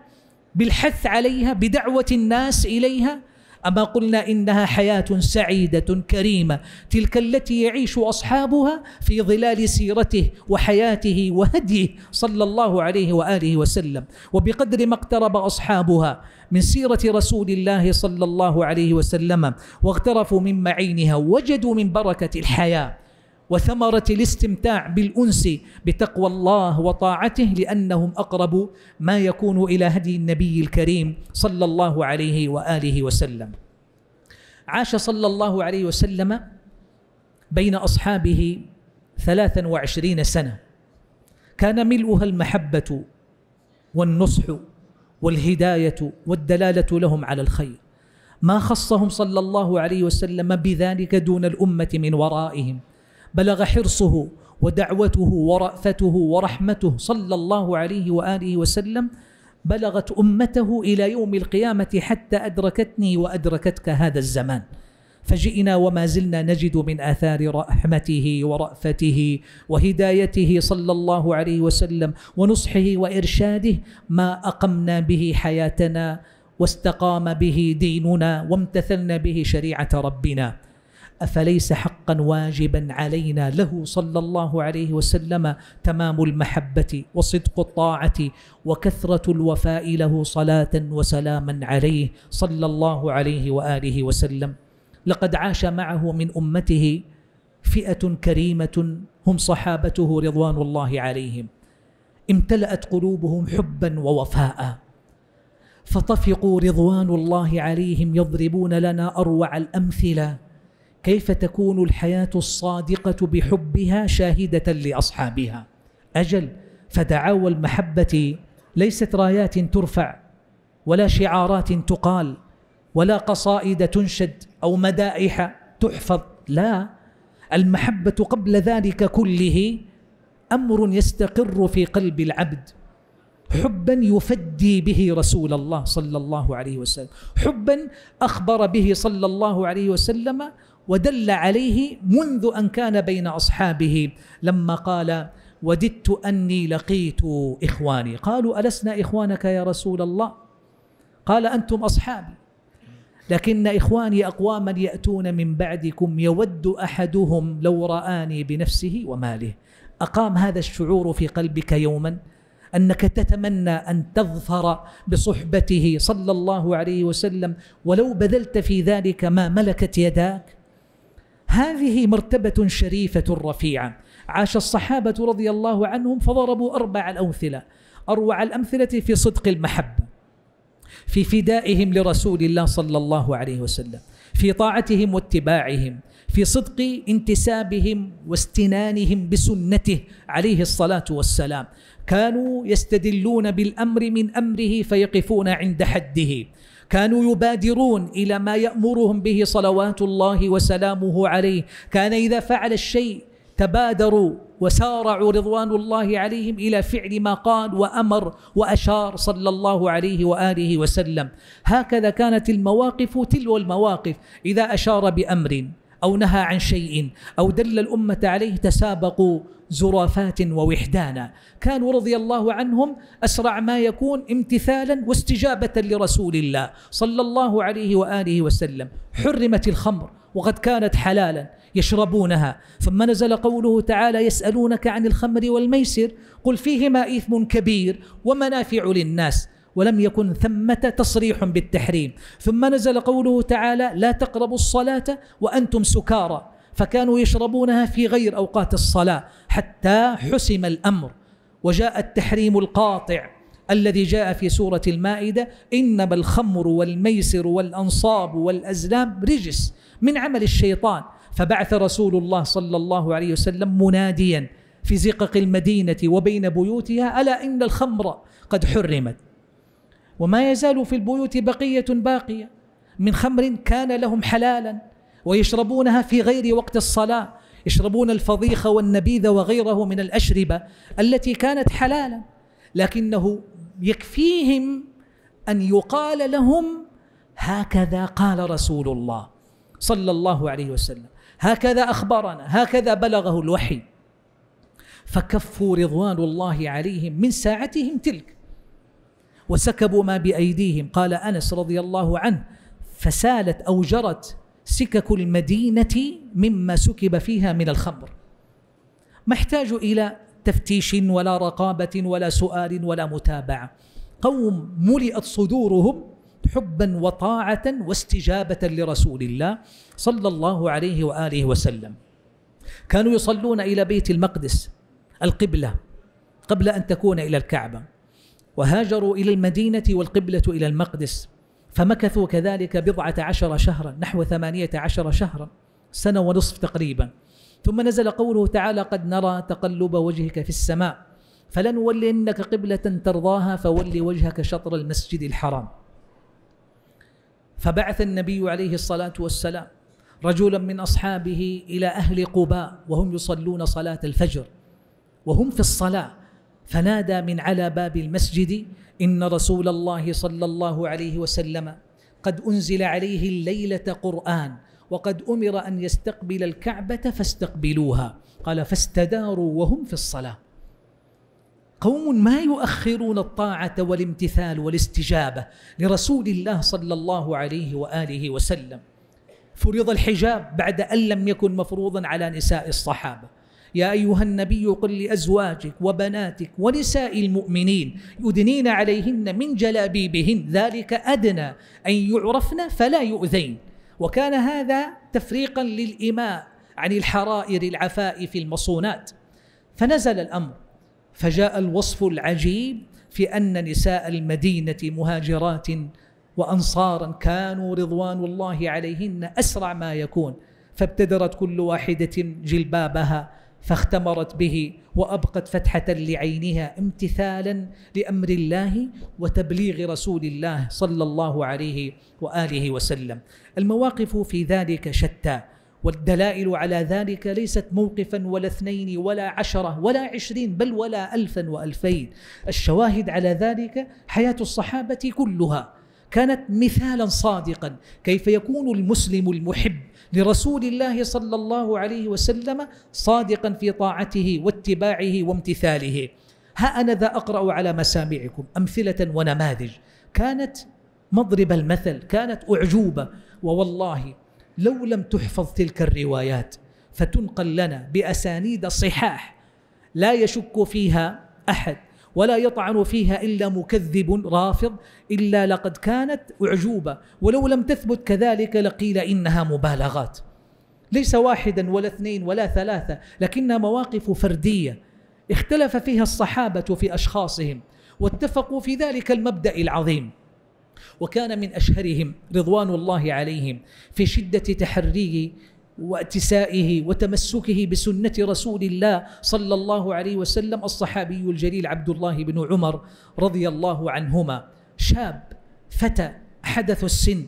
بالحث عليها بدعوة الناس إليها أما قلنا إنها حياة سعيدة كريمة تلك التي يعيش أصحابها في ظلال سيرته وحياته وهديه صلى الله عليه وآله وسلم وبقدر ما اقترب أصحابها من سيرة رسول الله صلى الله عليه وسلم واغترفوا من معينها وجدوا من بركة الحياة وثمرة الاستمتاع بالأنس بتقوى الله وطاعته لأنهم أقرب ما يكون إلى هدي النبي الكريم صلى الله عليه وآله وسلم عاش صلى الله عليه وسلم بين أصحابه ثلاثا وعشرين سنة كان ملؤها المحبة والنصح والهداية والدلالة لهم على الخير ما خصهم صلى الله عليه وسلم بذلك دون الأمة من ورائهم بلغ حرصه ودعوته ورأفته ورحمته صلى الله عليه وآله وسلم بلغت أمته إلى يوم القيامة حتى أدركتني وأدركتك هذا الزمان فجئنا وما زلنا نجد من آثار رحمته ورأفته وهدايته صلى الله عليه وسلم ونصحه وإرشاده ما أقمنا به حياتنا واستقام به ديننا وامتثلنا به شريعة ربنا افليس حقا واجبا علينا له صلى الله عليه وسلم تمام المحبه وصدق الطاعه وكثره الوفاء له صلاه وسلاما عليه صلى الله عليه واله وسلم لقد عاش معه من امته فئه كريمه هم صحابته رضوان الله عليهم امتلات قلوبهم حبا ووفاء فطفقوا رضوان الله عليهم يضربون لنا اروع الامثله كيف تكون الحياة الصادقة بحبها شاهدة لأصحابها أجل فدعاوى المحبة ليست رايات ترفع ولا شعارات تقال ولا قصائد تنشد أو مدائح تحفظ لا المحبة قبل ذلك كله أمر يستقر في قلب العبد حبا يفدي به رسول الله صلى الله عليه وسلم حبا أخبر به صلى الله عليه وسلم ودل عليه منذ ان كان بين اصحابه لما قال وددت اني لقيت اخواني قالوا السنا اخوانك يا رسول الله قال انتم اصحابي لكن اخواني اقواما ياتون من بعدكم يود احدهم لو راني بنفسه وماله اقام هذا الشعور في قلبك يوما انك تتمنى ان تظفر بصحبته صلى الله عليه وسلم ولو بذلت في ذلك ما ملكت يداك هذه مرتبة شريفة رفيعة عاش الصحابة رضي الله عنهم فضربوا أربع الأمثلة أروع الأمثلة في صدق المحبة في فدائهم لرسول الله صلى الله عليه وسلم في طاعتهم واتباعهم في صدق انتسابهم واستنانهم بسنته عليه الصلاه والسلام كانوا يستدلون بالامر من امره فيقفون عند حده كانوا يبادرون الى ما يامرهم به صلوات الله وسلامه عليه كان اذا فعل الشيء تبادروا وسارعوا رضوان الله عليهم الى فعل ما قال وامر واشار صلى الله عليه واله وسلم هكذا كانت المواقف تلو المواقف اذا اشار بامر أو نهى عن شيء أو دل الأمة عليه تسابقوا زرافات ووحدانا كانوا رضي الله عنهم أسرع ما يكون امتثالا واستجابة لرسول الله صلى الله عليه وآله وسلم حرمت الخمر وقد كانت حلالا يشربونها ثم نزل قوله تعالى يسألونك عن الخمر والميسر قل فيهما إثم كبير ومنافع للناس ولم يكن ثمة تصريح بالتحريم ثم نزل قوله تعالى لا تقربوا الصلاة وأنتم سكارى فكانوا يشربونها في غير أوقات الصلاة حتى حسم الأمر وجاء التحريم القاطع الذي جاء في سورة المائدة إنما الخمر والميسر والأنصاب والأزلام رجس من عمل الشيطان فبعث رسول الله صلى الله عليه وسلم مناديا في زقق المدينة وبين بيوتها ألا إن الخمر قد حرمت وما يزال في البيوت بقية باقية من خمر كان لهم حلالا ويشربونها في غير وقت الصلاة يشربون الفضيخ والنبيذ وغيره من الأشربة التي كانت حلالا لكنه يكفيهم أن يقال لهم هكذا قال رسول الله صلى الله عليه وسلم هكذا أخبرنا هكذا بلغه الوحي فكفوا رضوان الله عليهم من ساعتهم تلك وسكبوا ما بايديهم قال انس رضي الله عنه فسالت او جرت سكك المدينه مما سكب فيها من الخمر ما احتاجوا الى تفتيش ولا رقابه ولا سؤال ولا متابعه قوم ملئت صدورهم حبا وطاعه واستجابه لرسول الله صلى الله عليه واله وسلم كانوا يصلون الى بيت المقدس القبله قبل ان تكون الى الكعبه وهاجروا إلى المدينة والقبلة إلى المقدس فمكثوا كذلك بضعة عشر شهرا نحو ثمانية عشر شهرا سنة ونصف تقريبا ثم نزل قوله تعالى قد نرى تقلب وجهك في السماء فلنولينك قبلة ترضاها فول وجهك شطر المسجد الحرام فبعث النبي عليه الصلاة والسلام رجلا من أصحابه إلى أهل قباء وهم يصلون صلاة الفجر وهم في الصلاة فنادى من على باب المسجد ان رسول الله صلى الله عليه وسلم قد انزل عليه الليله قران وقد امر ان يستقبل الكعبه فاستقبلوها قال فاستداروا وهم في الصلاه قوم ما يؤخرون الطاعه والامتثال والاستجابه لرسول الله صلى الله عليه واله وسلم فرض الحجاب بعد ان لم يكن مفروضا على نساء الصحابه يا أيها النبي قل لأزواجك وبناتك ونساء المؤمنين يدنين عليهن من جلابيبهن ذلك أدنى أن يعرفن فلا يؤذين وكان هذا تفريقا للإماء عن الحرائر العفاء في المصونات فنزل الأمر فجاء الوصف العجيب في أن نساء المدينة مهاجرات وأنصارا كانوا رضوان الله عليهن أسرع ما يكون فابتدرت كل واحدة جلبابها فاختمرت به وابقت فتحه لعينها امتثالا لامر الله وتبليغ رسول الله صلى الله عليه واله وسلم. المواقف في ذلك شتى والدلائل على ذلك ليست موقفا ولا اثنين ولا عشرة ولا عشرين بل ولا ألفا وألفين الشواهد على ذلك حياة الصحابة كلها كانت مثالا صادقا كيف يكون المسلم المحب لرسول الله صلى الله عليه وسلم صادقا في طاعته واتباعه وامتثاله ها أنا ذا أقرأ على مسامعكم أمثلة ونماذج كانت مضرب المثل كانت أعجوبة ووالله لو لم تحفظ تلك الروايات فتنقل لنا بأسانيد صحاح لا يشك فيها أحد ولا يطعن فيها إلا مكذب رافض إلا لقد كانت أعجوبة ولو لم تثبت كذلك لقيل إنها مبالغات ليس واحدا ولا اثنين ولا ثلاثة لكنها مواقف فردية اختلف فيها الصحابة في أشخاصهم واتفقوا في ذلك المبدأ العظيم وكان من أشهرهم رضوان الله عليهم في شدة تحريه واتسائه وتمسكه بسنه رسول الله صلى الله عليه وسلم الصحابي الجليل عبد الله بن عمر رضي الله عنهما شاب فتى حدث السن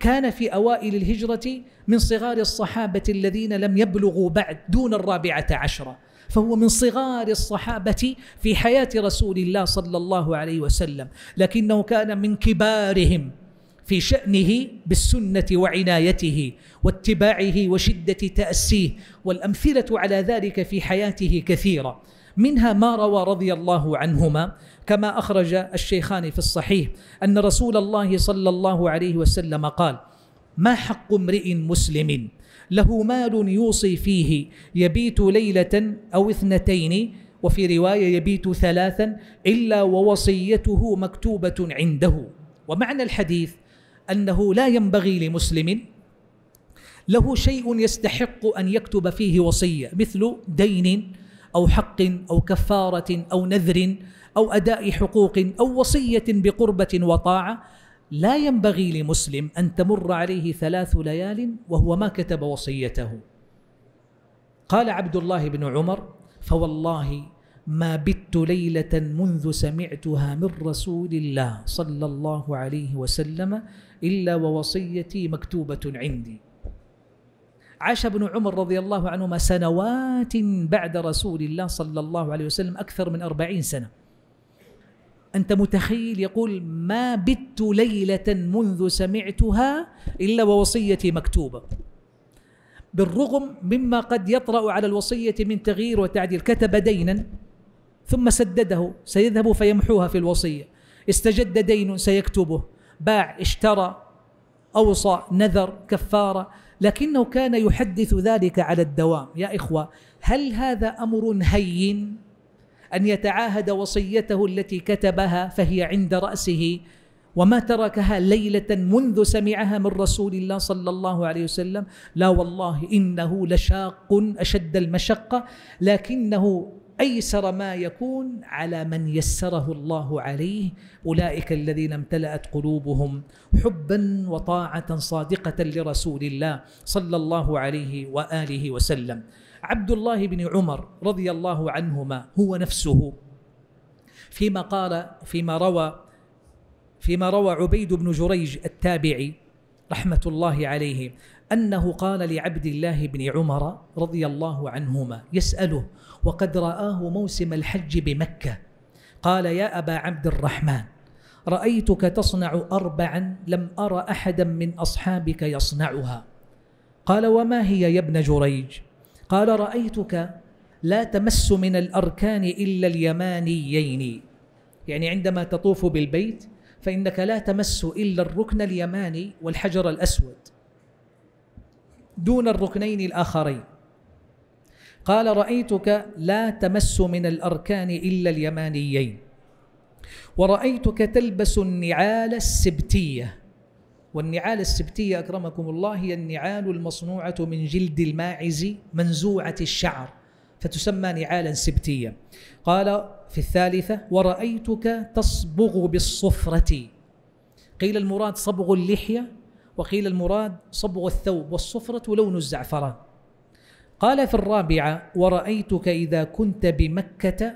كان في اوائل الهجره من صغار الصحابه الذين لم يبلغوا بعد دون الرابعه عشره فهو من صغار الصحابه في حياه رسول الله صلى الله عليه وسلم لكنه كان من كبارهم في شأنه بالسنة وعنايته واتباعه وشدة تأسيه والأمثلة على ذلك في حياته كثيرة منها ما روى رضي الله عنهما كما أخرج الشيخان في الصحيح أن رسول الله صلى الله عليه وسلم قال ما حق امرئ مسلم له مال يوصي فيه يبيت ليلة أو اثنتين وفي رواية يبيت ثلاثا إلا ووصيته مكتوبة عنده ومعنى الحديث أنه لا ينبغي لمسلم له شيء يستحق أن يكتب فيه وصية مثل دين أو حق أو كفارة أو نذر أو أداء حقوق أو وصية بقربة وطاعة لا ينبغي لمسلم أن تمر عليه ثلاث ليال وهو ما كتب وصيته قال عبد الله بن عمر فوالله ما بت ليلة منذ سمعتها من رسول الله صلى الله عليه وسلم إلا ووصيتي مكتوبة عندي عاش ابن عمر رضي الله عنهما سنوات بعد رسول الله صلى الله عليه وسلم أكثر من أربعين سنة أنت متخيل يقول ما بت ليلة منذ سمعتها إلا ووصيتي مكتوبة بالرغم مما قد يطرأ على الوصية من تغيير وتعديل كتب دينا ثم سدده سيذهب فيمحوها في الوصية استجد دين سيكتبه باع اشترى أوصى نذر كفارة لكنه كان يحدث ذلك على الدوام يا إخوة هل هذا أمر هين أن يتعاهد وصيته التي كتبها فهي عند رأسه وما تركها ليلة منذ سمعها من رسول الله صلى الله عليه وسلم لا والله إنه لشاق أشد المشقة لكنه ايسر ما يكون على من يسره الله عليه اولئك الذين امتلأت قلوبهم حبا وطاعه صادقه لرسول الله صلى الله عليه واله وسلم عبد الله بن عمر رضي الله عنهما هو نفسه فيما قال فيما روى فيما روى عبيد بن جريج التابعي رحمه الله عليه انه قال لعبد الله بن عمر رضي الله عنهما يساله وقد رآه موسم الحج بمكة قال يا أبا عبد الرحمن رأيتك تصنع أربعا لم أرى أحدا من أصحابك يصنعها قال وما هي يا ابن جريج قال رأيتك لا تمس من الأركان إلا اليمانيين يعني عندما تطوف بالبيت فإنك لا تمس إلا الركن اليماني والحجر الأسود دون الركنين الآخرين قال رأيتك لا تمس من الأركان إلا اليمانيين ورأيتك تلبس النعال السبتية والنعال السبتية أكرمكم الله هي النعال المصنوعة من جلد الماعز منزوعة الشعر فتسمى نعالا سبتية قال في الثالثة ورأيتك تصبغ بالصفرة قيل المراد صبغ اللحية وقيل المراد صبغ الثوب والصفرة لون الزعفران قال في الرابعة ورأيتك إذا كنت بمكة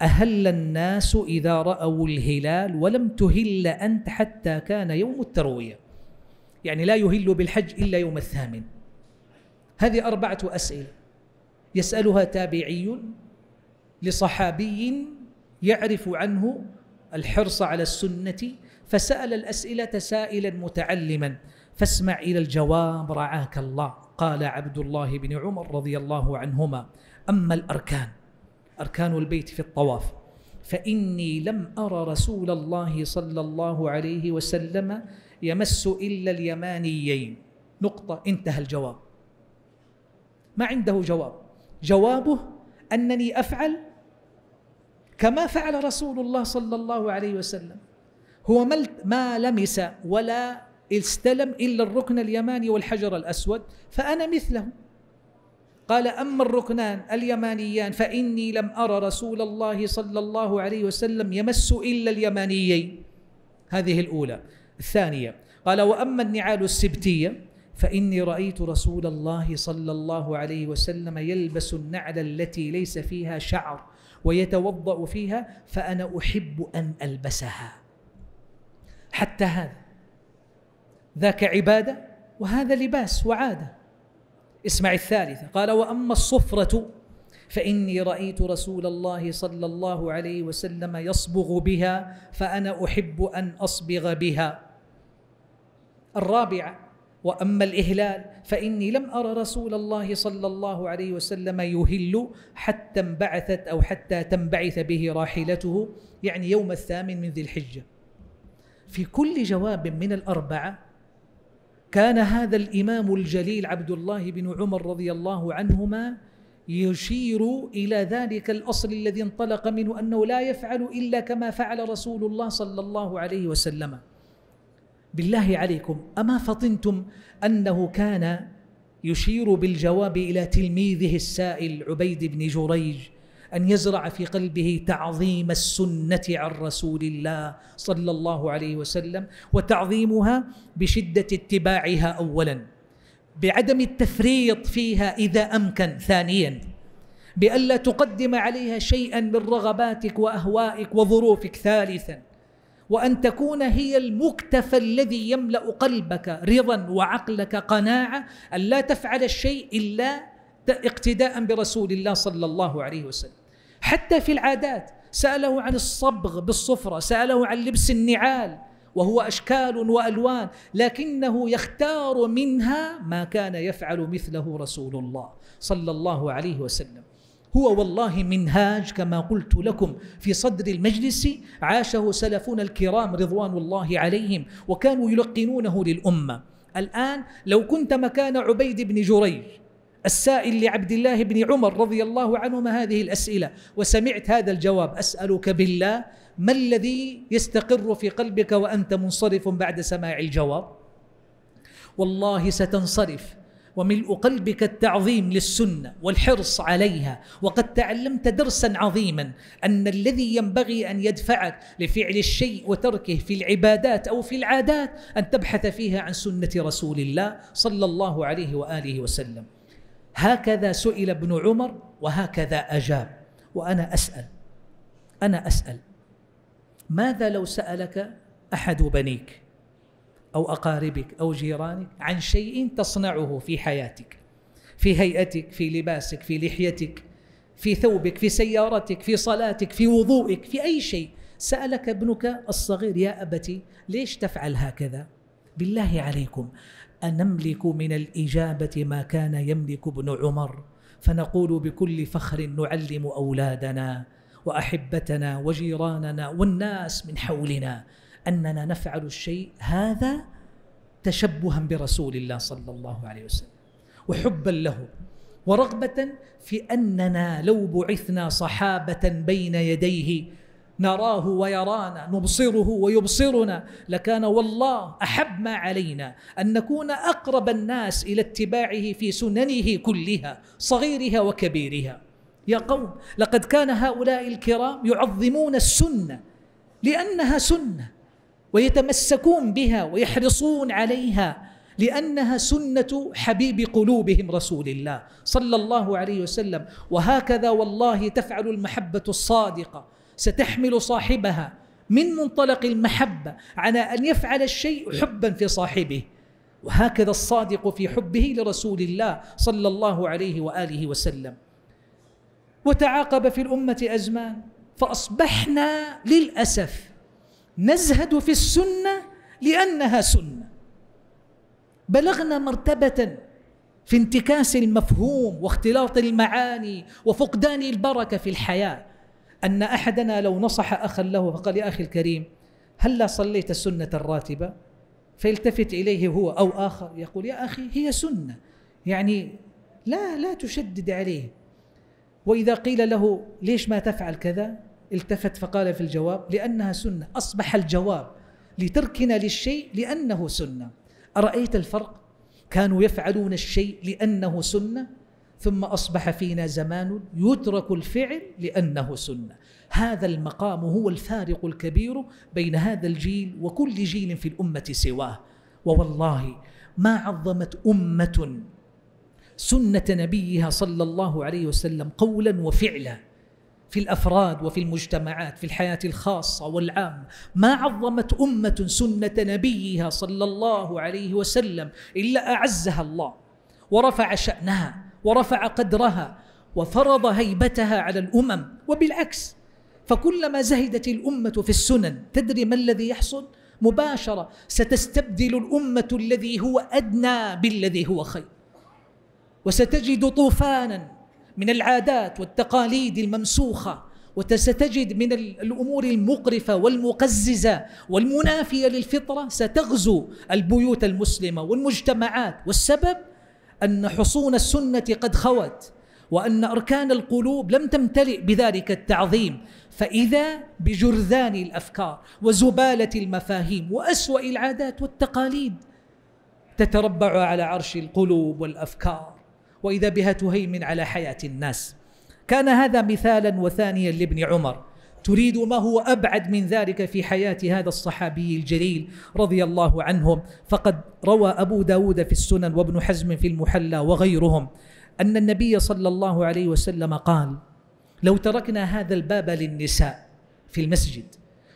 أهل الناس إذا رأوا الهلال ولم تهل أنت حتى كان يوم التروية يعني لا يهل بالحج إلا يوم الثامن هذه أربعة أسئلة يسألها تابعي لصحابي يعرف عنه الحرص على السنة فسأل الأسئلة سائلا متعلما فاسمع إلى الجواب رعاك الله قال عبد الله بن عمر رضي الله عنهما أما الأركان أركان البيت في الطواف فإني لم أرى رسول الله صلى الله عليه وسلم يمس إلا اليمانيين نقطة انتهى الجواب ما عنده جواب جوابه أنني أفعل كما فعل رسول الله صلى الله عليه وسلم هو ما لمس ولا استلم إلا الركن اليماني والحجر الأسود فأنا مثله قال أما الركنان اليمانيان فإني لم أرى رسول الله صلى الله عليه وسلم يمس إلا اليمانيين هذه الأولى الثانية قال وأما النعال السبتية فإني رأيت رسول الله صلى الله عليه وسلم يلبس النعل التي ليس فيها شعر ويتوضأ فيها فأنا أحب أن ألبسها حتى هذا ذاك عباده وهذا لباس وعاده اسمع الثالثه قال واما الصفره فاني رايت رسول الله صلى الله عليه وسلم يصبغ بها فانا احب ان اصبغ بها الرابعه واما الاهلال فاني لم أرى رسول الله صلى الله عليه وسلم يهل حتى انبعثت او حتى تنبعث به راحلته يعني يوم الثامن من ذي الحجه في كل جواب من الاربعه كان هذا الامام الجليل عبد الله بن عمر رضي الله عنهما يشير الى ذلك الاصل الذي انطلق منه انه لا يفعل الا كما فعل رسول الله صلى الله عليه وسلم بالله عليكم اما فطنتم انه كان يشير بالجواب الى تلميذه السائل عبيد بن جريج ان يزرع في قلبه تعظيم السنه عن رسول الله صلى الله عليه وسلم وتعظيمها بشده اتباعها اولا بعدم التفريط فيها اذا امكن ثانيا بألا تقدم عليها شيئا من رغباتك واهوائك وظروفك ثالثا وان تكون هي المكتفى الذي يملا قلبك رضا وعقلك قناعه ان لا تفعل الشيء الا اقتداء برسول الله صلى الله عليه وسلم حتى في العادات سأله عن الصبغ بالصفرة سأله عن لبس النعال وهو أشكال وألوان لكنه يختار منها ما كان يفعل مثله رسول الله صلى الله عليه وسلم هو والله منهاج كما قلت لكم في صدر المجلس عاشه سلفنا الكرام رضوان الله عليهم وكانوا يلقنونه للامه الان لو كنت مكان عبيد بن جريج السائل لعبد الله بن عمر رضي الله عنهما هذه الاسئله وسمعت هذا الجواب اسالك بالله ما الذي يستقر في قلبك وانت منصرف بعد سماع الجواب والله ستنصرف وملء قلبك التعظيم للسنه والحرص عليها وقد تعلمت درسا عظيما ان الذي ينبغي ان يدفعك لفعل الشيء وتركه في العبادات او في العادات ان تبحث فيها عن سنه رسول الله صلى الله عليه واله وسلم هكذا سئل ابن عمر وهكذا أجاب وأنا أسأل أنا أسأل ماذا لو سألك أحد بنيك أو أقاربك أو جيرانك عن شيء تصنعه في حياتك في هيئتك في لباسك في لحيتك في ثوبك في سيارتك في صلاتك في وضوئك في أي شيء سألك ابنك الصغير يا أبتي ليش تفعل هكذا بالله عليكم أنملك من الإجابة ما كان يملك ابن عمر فنقول بكل فخر نعلم أولادنا وأحبتنا وجيراننا والناس من حولنا أننا نفعل الشيء هذا تشبها برسول الله صلى الله عليه وسلم وحبا له ورغبة في أننا لو بعثنا صحابة بين يديه نراه ويرانا نبصره ويبصرنا لكان والله احب ما علينا ان نكون اقرب الناس الى اتباعه في سننه كلها صغيرها وكبيرها يا قوم لقد كان هؤلاء الكرام يعظمون السنه لانها سنه ويتمسكون بها ويحرصون عليها لانها سنه حبيب قلوبهم رسول الله صلى الله عليه وسلم وهكذا والله تفعل المحبه الصادقه ستحمل صاحبها من منطلق المحبة على أن يفعل الشيء حبا في صاحبه وهكذا الصادق في حبه لرسول الله صلى الله عليه وآله وسلم وتعاقب في الأمة أزمان فأصبحنا للأسف نزهد في السنة لأنها سنة بلغنا مرتبة في انتكاس المفهوم واختلاط المعاني وفقدان البركة في الحياة أن أحدنا لو نصح أخا له فقال يا أخي الكريم هلا صليت السنة الراتبة فيلتفت إليه هو أو آخر يقول يا أخي هي سنة يعني لا لا تشدد عليه وإذا قيل له ليش ما تفعل كذا التفت فقال في الجواب لأنها سنة أصبح الجواب لتركنا للشيء لأنه سنة أرأيت الفرق كانوا يفعلون الشيء لأنه سنة ثم اصبح فينا زمان يترك الفعل لانه سنه هذا المقام هو الفارق الكبير بين هذا الجيل وكل جيل في الامه سواه ووالله ما عظمت امه سنه نبيها صلى الله عليه وسلم قولا وفعلا في الافراد وفي المجتمعات في الحياه الخاصه والعامه ما عظمت امه سنه نبيها صلى الله عليه وسلم الا اعزها الله ورفع شانها ورفع قدرها وفرض هيبتها على الامم وبالعكس فكلما زهدت الامه في السنن تدري ما الذي يحصل مباشره ستستبدل الامه الذي هو ادنى بالذي هو خير وستجد طوفانا من العادات والتقاليد الممسوخه وستجد من الامور المقرفه والمقززه والمنافيه للفطره ستغزو البيوت المسلمه والمجتمعات والسبب أن حصون السنة قد خوت وأن أركان القلوب لم تمتلئ بذلك التعظيم فإذا بجرذان الأفكار وزبالة المفاهيم وأسوأ العادات والتقاليد تتربع على عرش القلوب والأفكار وإذا بها تهيمن على حياة الناس كان هذا مثالا وثانيا لابن عمر تريد ما هو ابعد من ذلك في حياه هذا الصحابي الجليل رضي الله عنهم فقد روى ابو داود في السنن وابن حزم في المحلى وغيرهم ان النبي صلى الله عليه وسلم قال لو تركنا هذا الباب للنساء في المسجد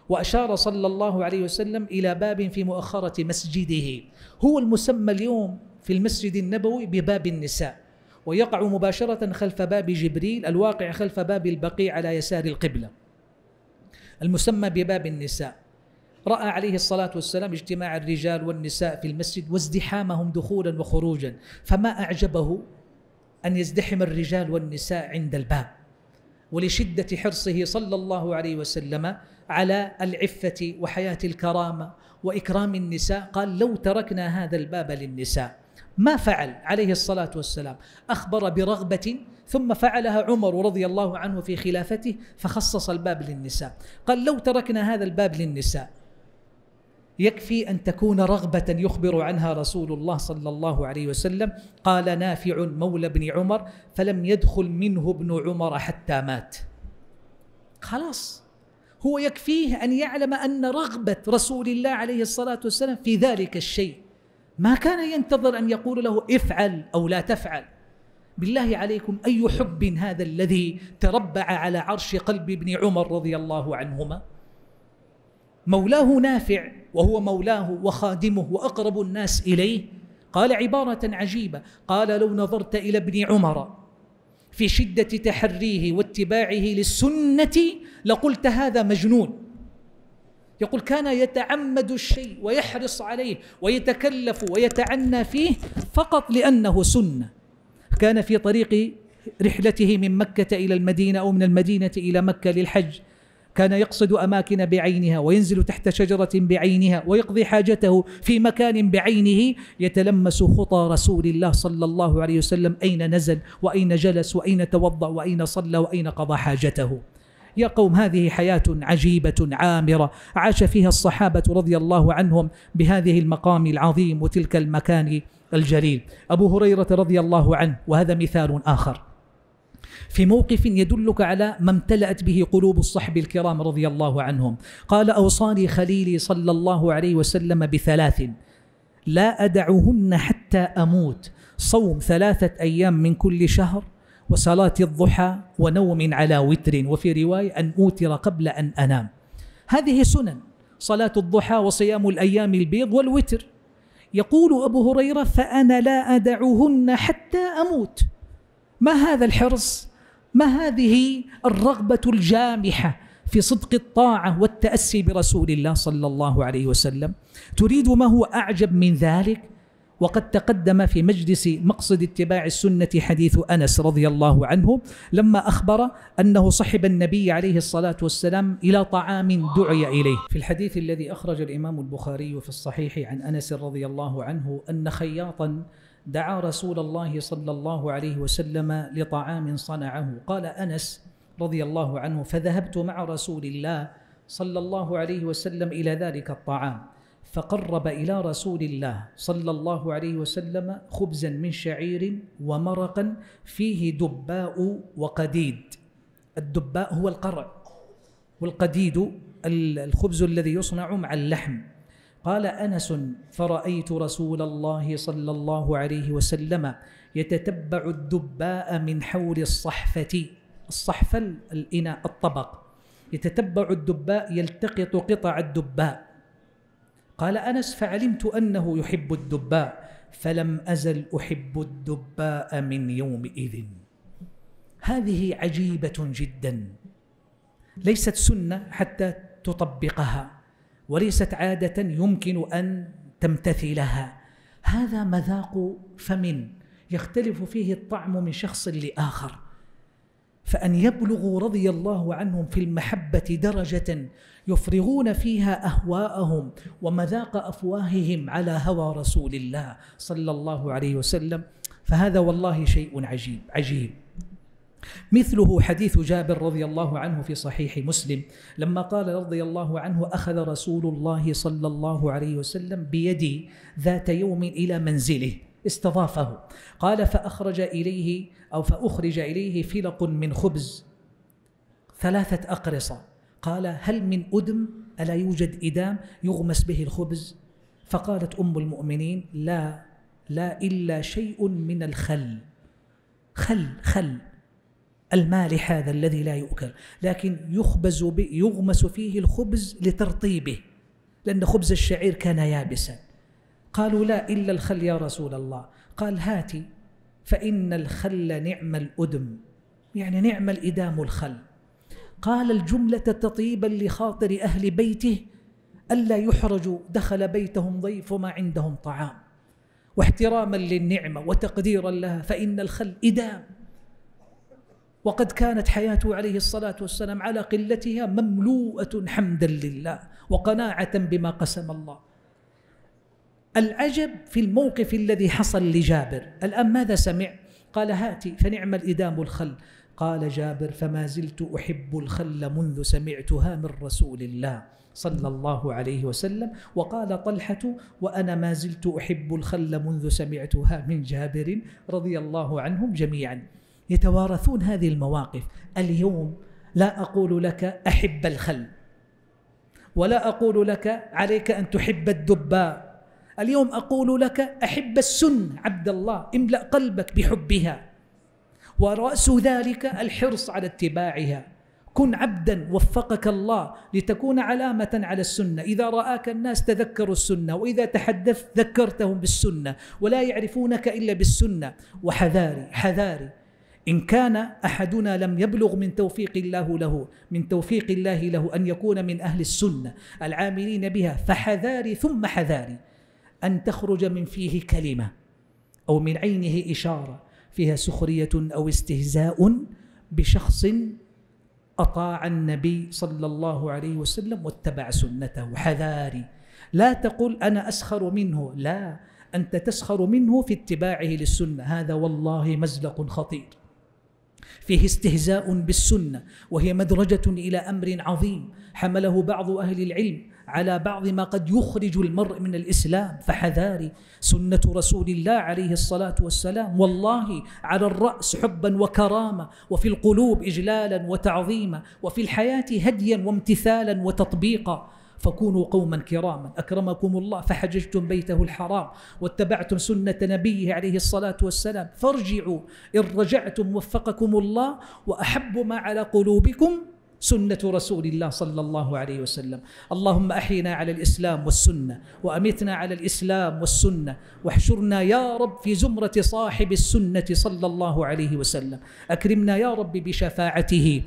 واشار صلى الله عليه وسلم الى باب في مؤخره مسجده هو المسمى اليوم في المسجد النبوي بباب النساء ويقع مباشره خلف باب جبريل الواقع خلف باب البقيع على يسار القبله المسمى بباب النساء رأى عليه الصلاة والسلام اجتماع الرجال والنساء في المسجد وازدحامهم دخولا وخروجا فما أعجبه أن يزدحم الرجال والنساء عند الباب ولشدة حرصه صلى الله عليه وسلم على العفة وحياة الكرامة وإكرام النساء قال لو تركنا هذا الباب للنساء ما فعل عليه الصلاة والسلام أخبر برغبة ثم فعلها عمر رضي الله عنه في خلافته فخصص الباب للنساء قال لو تركنا هذا الباب للنساء يكفي ان تكون رغبه يخبر عنها رسول الله صلى الله عليه وسلم قال نافع مولى بن عمر فلم يدخل منه ابن عمر حتى مات خلاص هو يكفيه ان يعلم ان رغبه رسول الله عليه الصلاه والسلام في ذلك الشيء ما كان ينتظر ان يقول له افعل او لا تفعل بالله عليكم أي حب هذا الذي تربع على عرش قلب ابن عمر رضي الله عنهما مولاه نافع وهو مولاه وخادمه وأقرب الناس إليه قال عبارة عجيبة قال لو نظرت إلى ابن عمر في شدة تحريه واتباعه للسنة لقلت هذا مجنون يقول كان يتعمد الشيء ويحرص عليه ويتكلف ويتعنى فيه فقط لأنه سنة كان في طريق رحلته من مكة إلى المدينة أو من المدينة إلى مكة للحج كان يقصد أماكن بعينها وينزل تحت شجرة بعينها ويقضي حاجته في مكان بعينه يتلمس خطى رسول الله صلى الله عليه وسلم أين نزل وأين جلس وأين توضأ وأين صلى وأين قضى حاجته يا قوم هذه حياة عجيبة عامرة عاش فيها الصحابة رضي الله عنهم بهذه المقام العظيم وتلك المكان الجليل أبو هريرة رضي الله عنه وهذا مثال آخر في موقف يدلك على ما امتلأت به قلوب الصحب الكرام رضي الله عنهم قال أوصاني خليلي صلى الله عليه وسلم بثلاث لا أدعهن حتى أموت صوم ثلاثة أيام من كل شهر وصلاة الضحى ونوم على وتر وفي رواية أن أوتر قبل أن أنام هذه سنن صلاة الضحى وصيام الأيام البيض والوتر يقول أبو هريرة فأنا لا أدعهن حتى أموت ما هذا الحرص ما هذه الرغبة الجامحة في صدق الطاعة والتأسي برسول الله صلى الله عليه وسلم تريد ما هو أعجب من ذلك وقد تقدم في مجلس مقصد اتباع السنة حديث أنس رضي الله عنه لما أخبر أنه صحب النبي عليه الصلاة والسلام إلى طعام دعي إليه في الحديث الذي أخرج الإمام البخاري في الصحيح عن أنس رضي الله عنه أن خياطا دعا رسول الله صلى الله عليه وسلم لطعام صنعه قال أنس رضي الله عنه فذهبت مع رسول الله صلى الله عليه وسلم إلى ذلك الطعام فقرب الى رسول الله صلى الله عليه وسلم خبزا من شعير ومرقا فيه دباء وقديد الدباء هو القرع والقديد الخبز الذي يصنع مع اللحم قال انس فرايت رسول الله صلى الله عليه وسلم يتتبع الدباء من حول الصحفه الصحفه الاناء الطبق يتتبع الدباء يلتقط قطع الدباء قال أنس فعلمت أنه يحب الدباء فلم أزل أحب الدباء من يومئذ هذه عجيبة جدا ليست سنة حتى تطبقها وليست عادة يمكن أن تمتثلها هذا مذاق فم يختلف فيه الطعم من شخص لآخر فأن يبلغوا رضي الله عنهم في المحبة درجة يفرغون فيها اهواءهم ومذاق افواههم على هوى رسول الله صلى الله عليه وسلم فهذا والله شيء عجيب عجيب مثله حديث جابر رضي الله عنه في صحيح مسلم لما قال رضي الله عنه اخذ رسول الله صلى الله عليه وسلم بيدي ذات يوم الى منزله استضافه قال فاخرج اليه او فاخرج اليه فلق من خبز ثلاثه اقرصه قال هل من أدم ألا يوجد إدام يغمس به الخبز فقالت أم المؤمنين لا لا إلا شيء من الخل خل خل المالح هذا الذي لا يؤكل لكن يخبز يغمس فيه الخبز لترطيبه لأن خبز الشعير كان يابسا قالوا لا إلا الخل يا رسول الله قال هاتي فإن الخل نعم الأدم يعني نعم الإدام الخل قال الجملة تطيبا لخاطر أهل بيته ألا يحرجوا دخل بيتهم ضيف ما عندهم طعام واحتراما للنعمة وتقديرا لها فإن الخل إدام وقد كانت حياته عليه الصلاة والسلام على قلتها مملوءة حمدا لله وقناعة بما قسم الله العجب في الموقف الذي حصل لجابر الآن ماذا سمع؟ قال هاتي فنعم الإدام الخل قال جابر فما زلت أحب الخل منذ سمعتها من رسول الله صلى الله عليه وسلم وقال طلحة وأنا ما زلت أحب الخل منذ سمعتها من جابر رضي الله عنهم جميعا يتوارثون هذه المواقف اليوم لا أقول لك أحب الخل ولا أقول لك عليك أن تحب الدباء اليوم أقول لك أحب السن عبد الله املأ قلبك بحبها ورأس ذلك الحرص على اتباعها كن عبدا وفقك الله لتكون علامة على السنة إذا رآك الناس تذكروا السنة وإذا تحدثت ذكرتهم بالسنة ولا يعرفونك إلا بالسنة وحذاري حذاري إن كان أحدنا لم يبلغ من توفيق الله له من توفيق الله له أن يكون من أهل السنة العاملين بها فحذاري ثم حذاري أن تخرج من فيه كلمة أو من عينه إشارة فيها سخريه او استهزاء بشخص اطاع النبي صلى الله عليه وسلم واتبع سنته حذاري لا تقول انا اسخر منه لا انت تسخر منه في اتباعه للسنه هذا والله مزلق خطير فيه استهزاء بالسنه وهي مدرجه الى امر عظيم حمله بعض اهل العلم على بعض ما قد يخرج المرء من الإسلام فحذاري سنة رسول الله عليه الصلاة والسلام والله على الرأس حبا وكرامة وفي القلوب إجلالا وتعظيما وفي الحياة هديا وامتثالا وتطبيقا فكونوا قوما كراما اكرمكم الله فحججتم بيته الحرام واتبعتم سنه نبيه عليه الصلاه والسلام فارجعوا ان رجعتم وفقكم الله واحب ما على قلوبكم سنة رسول الله صلى الله عليه وسلم اللهم أحينا على الإسلام والسنة وأمتنا على الإسلام والسنة واحشرنا يا رب في زمرة صاحب السنة صلى الله عليه وسلم أكرمنا يا رب بشفاعته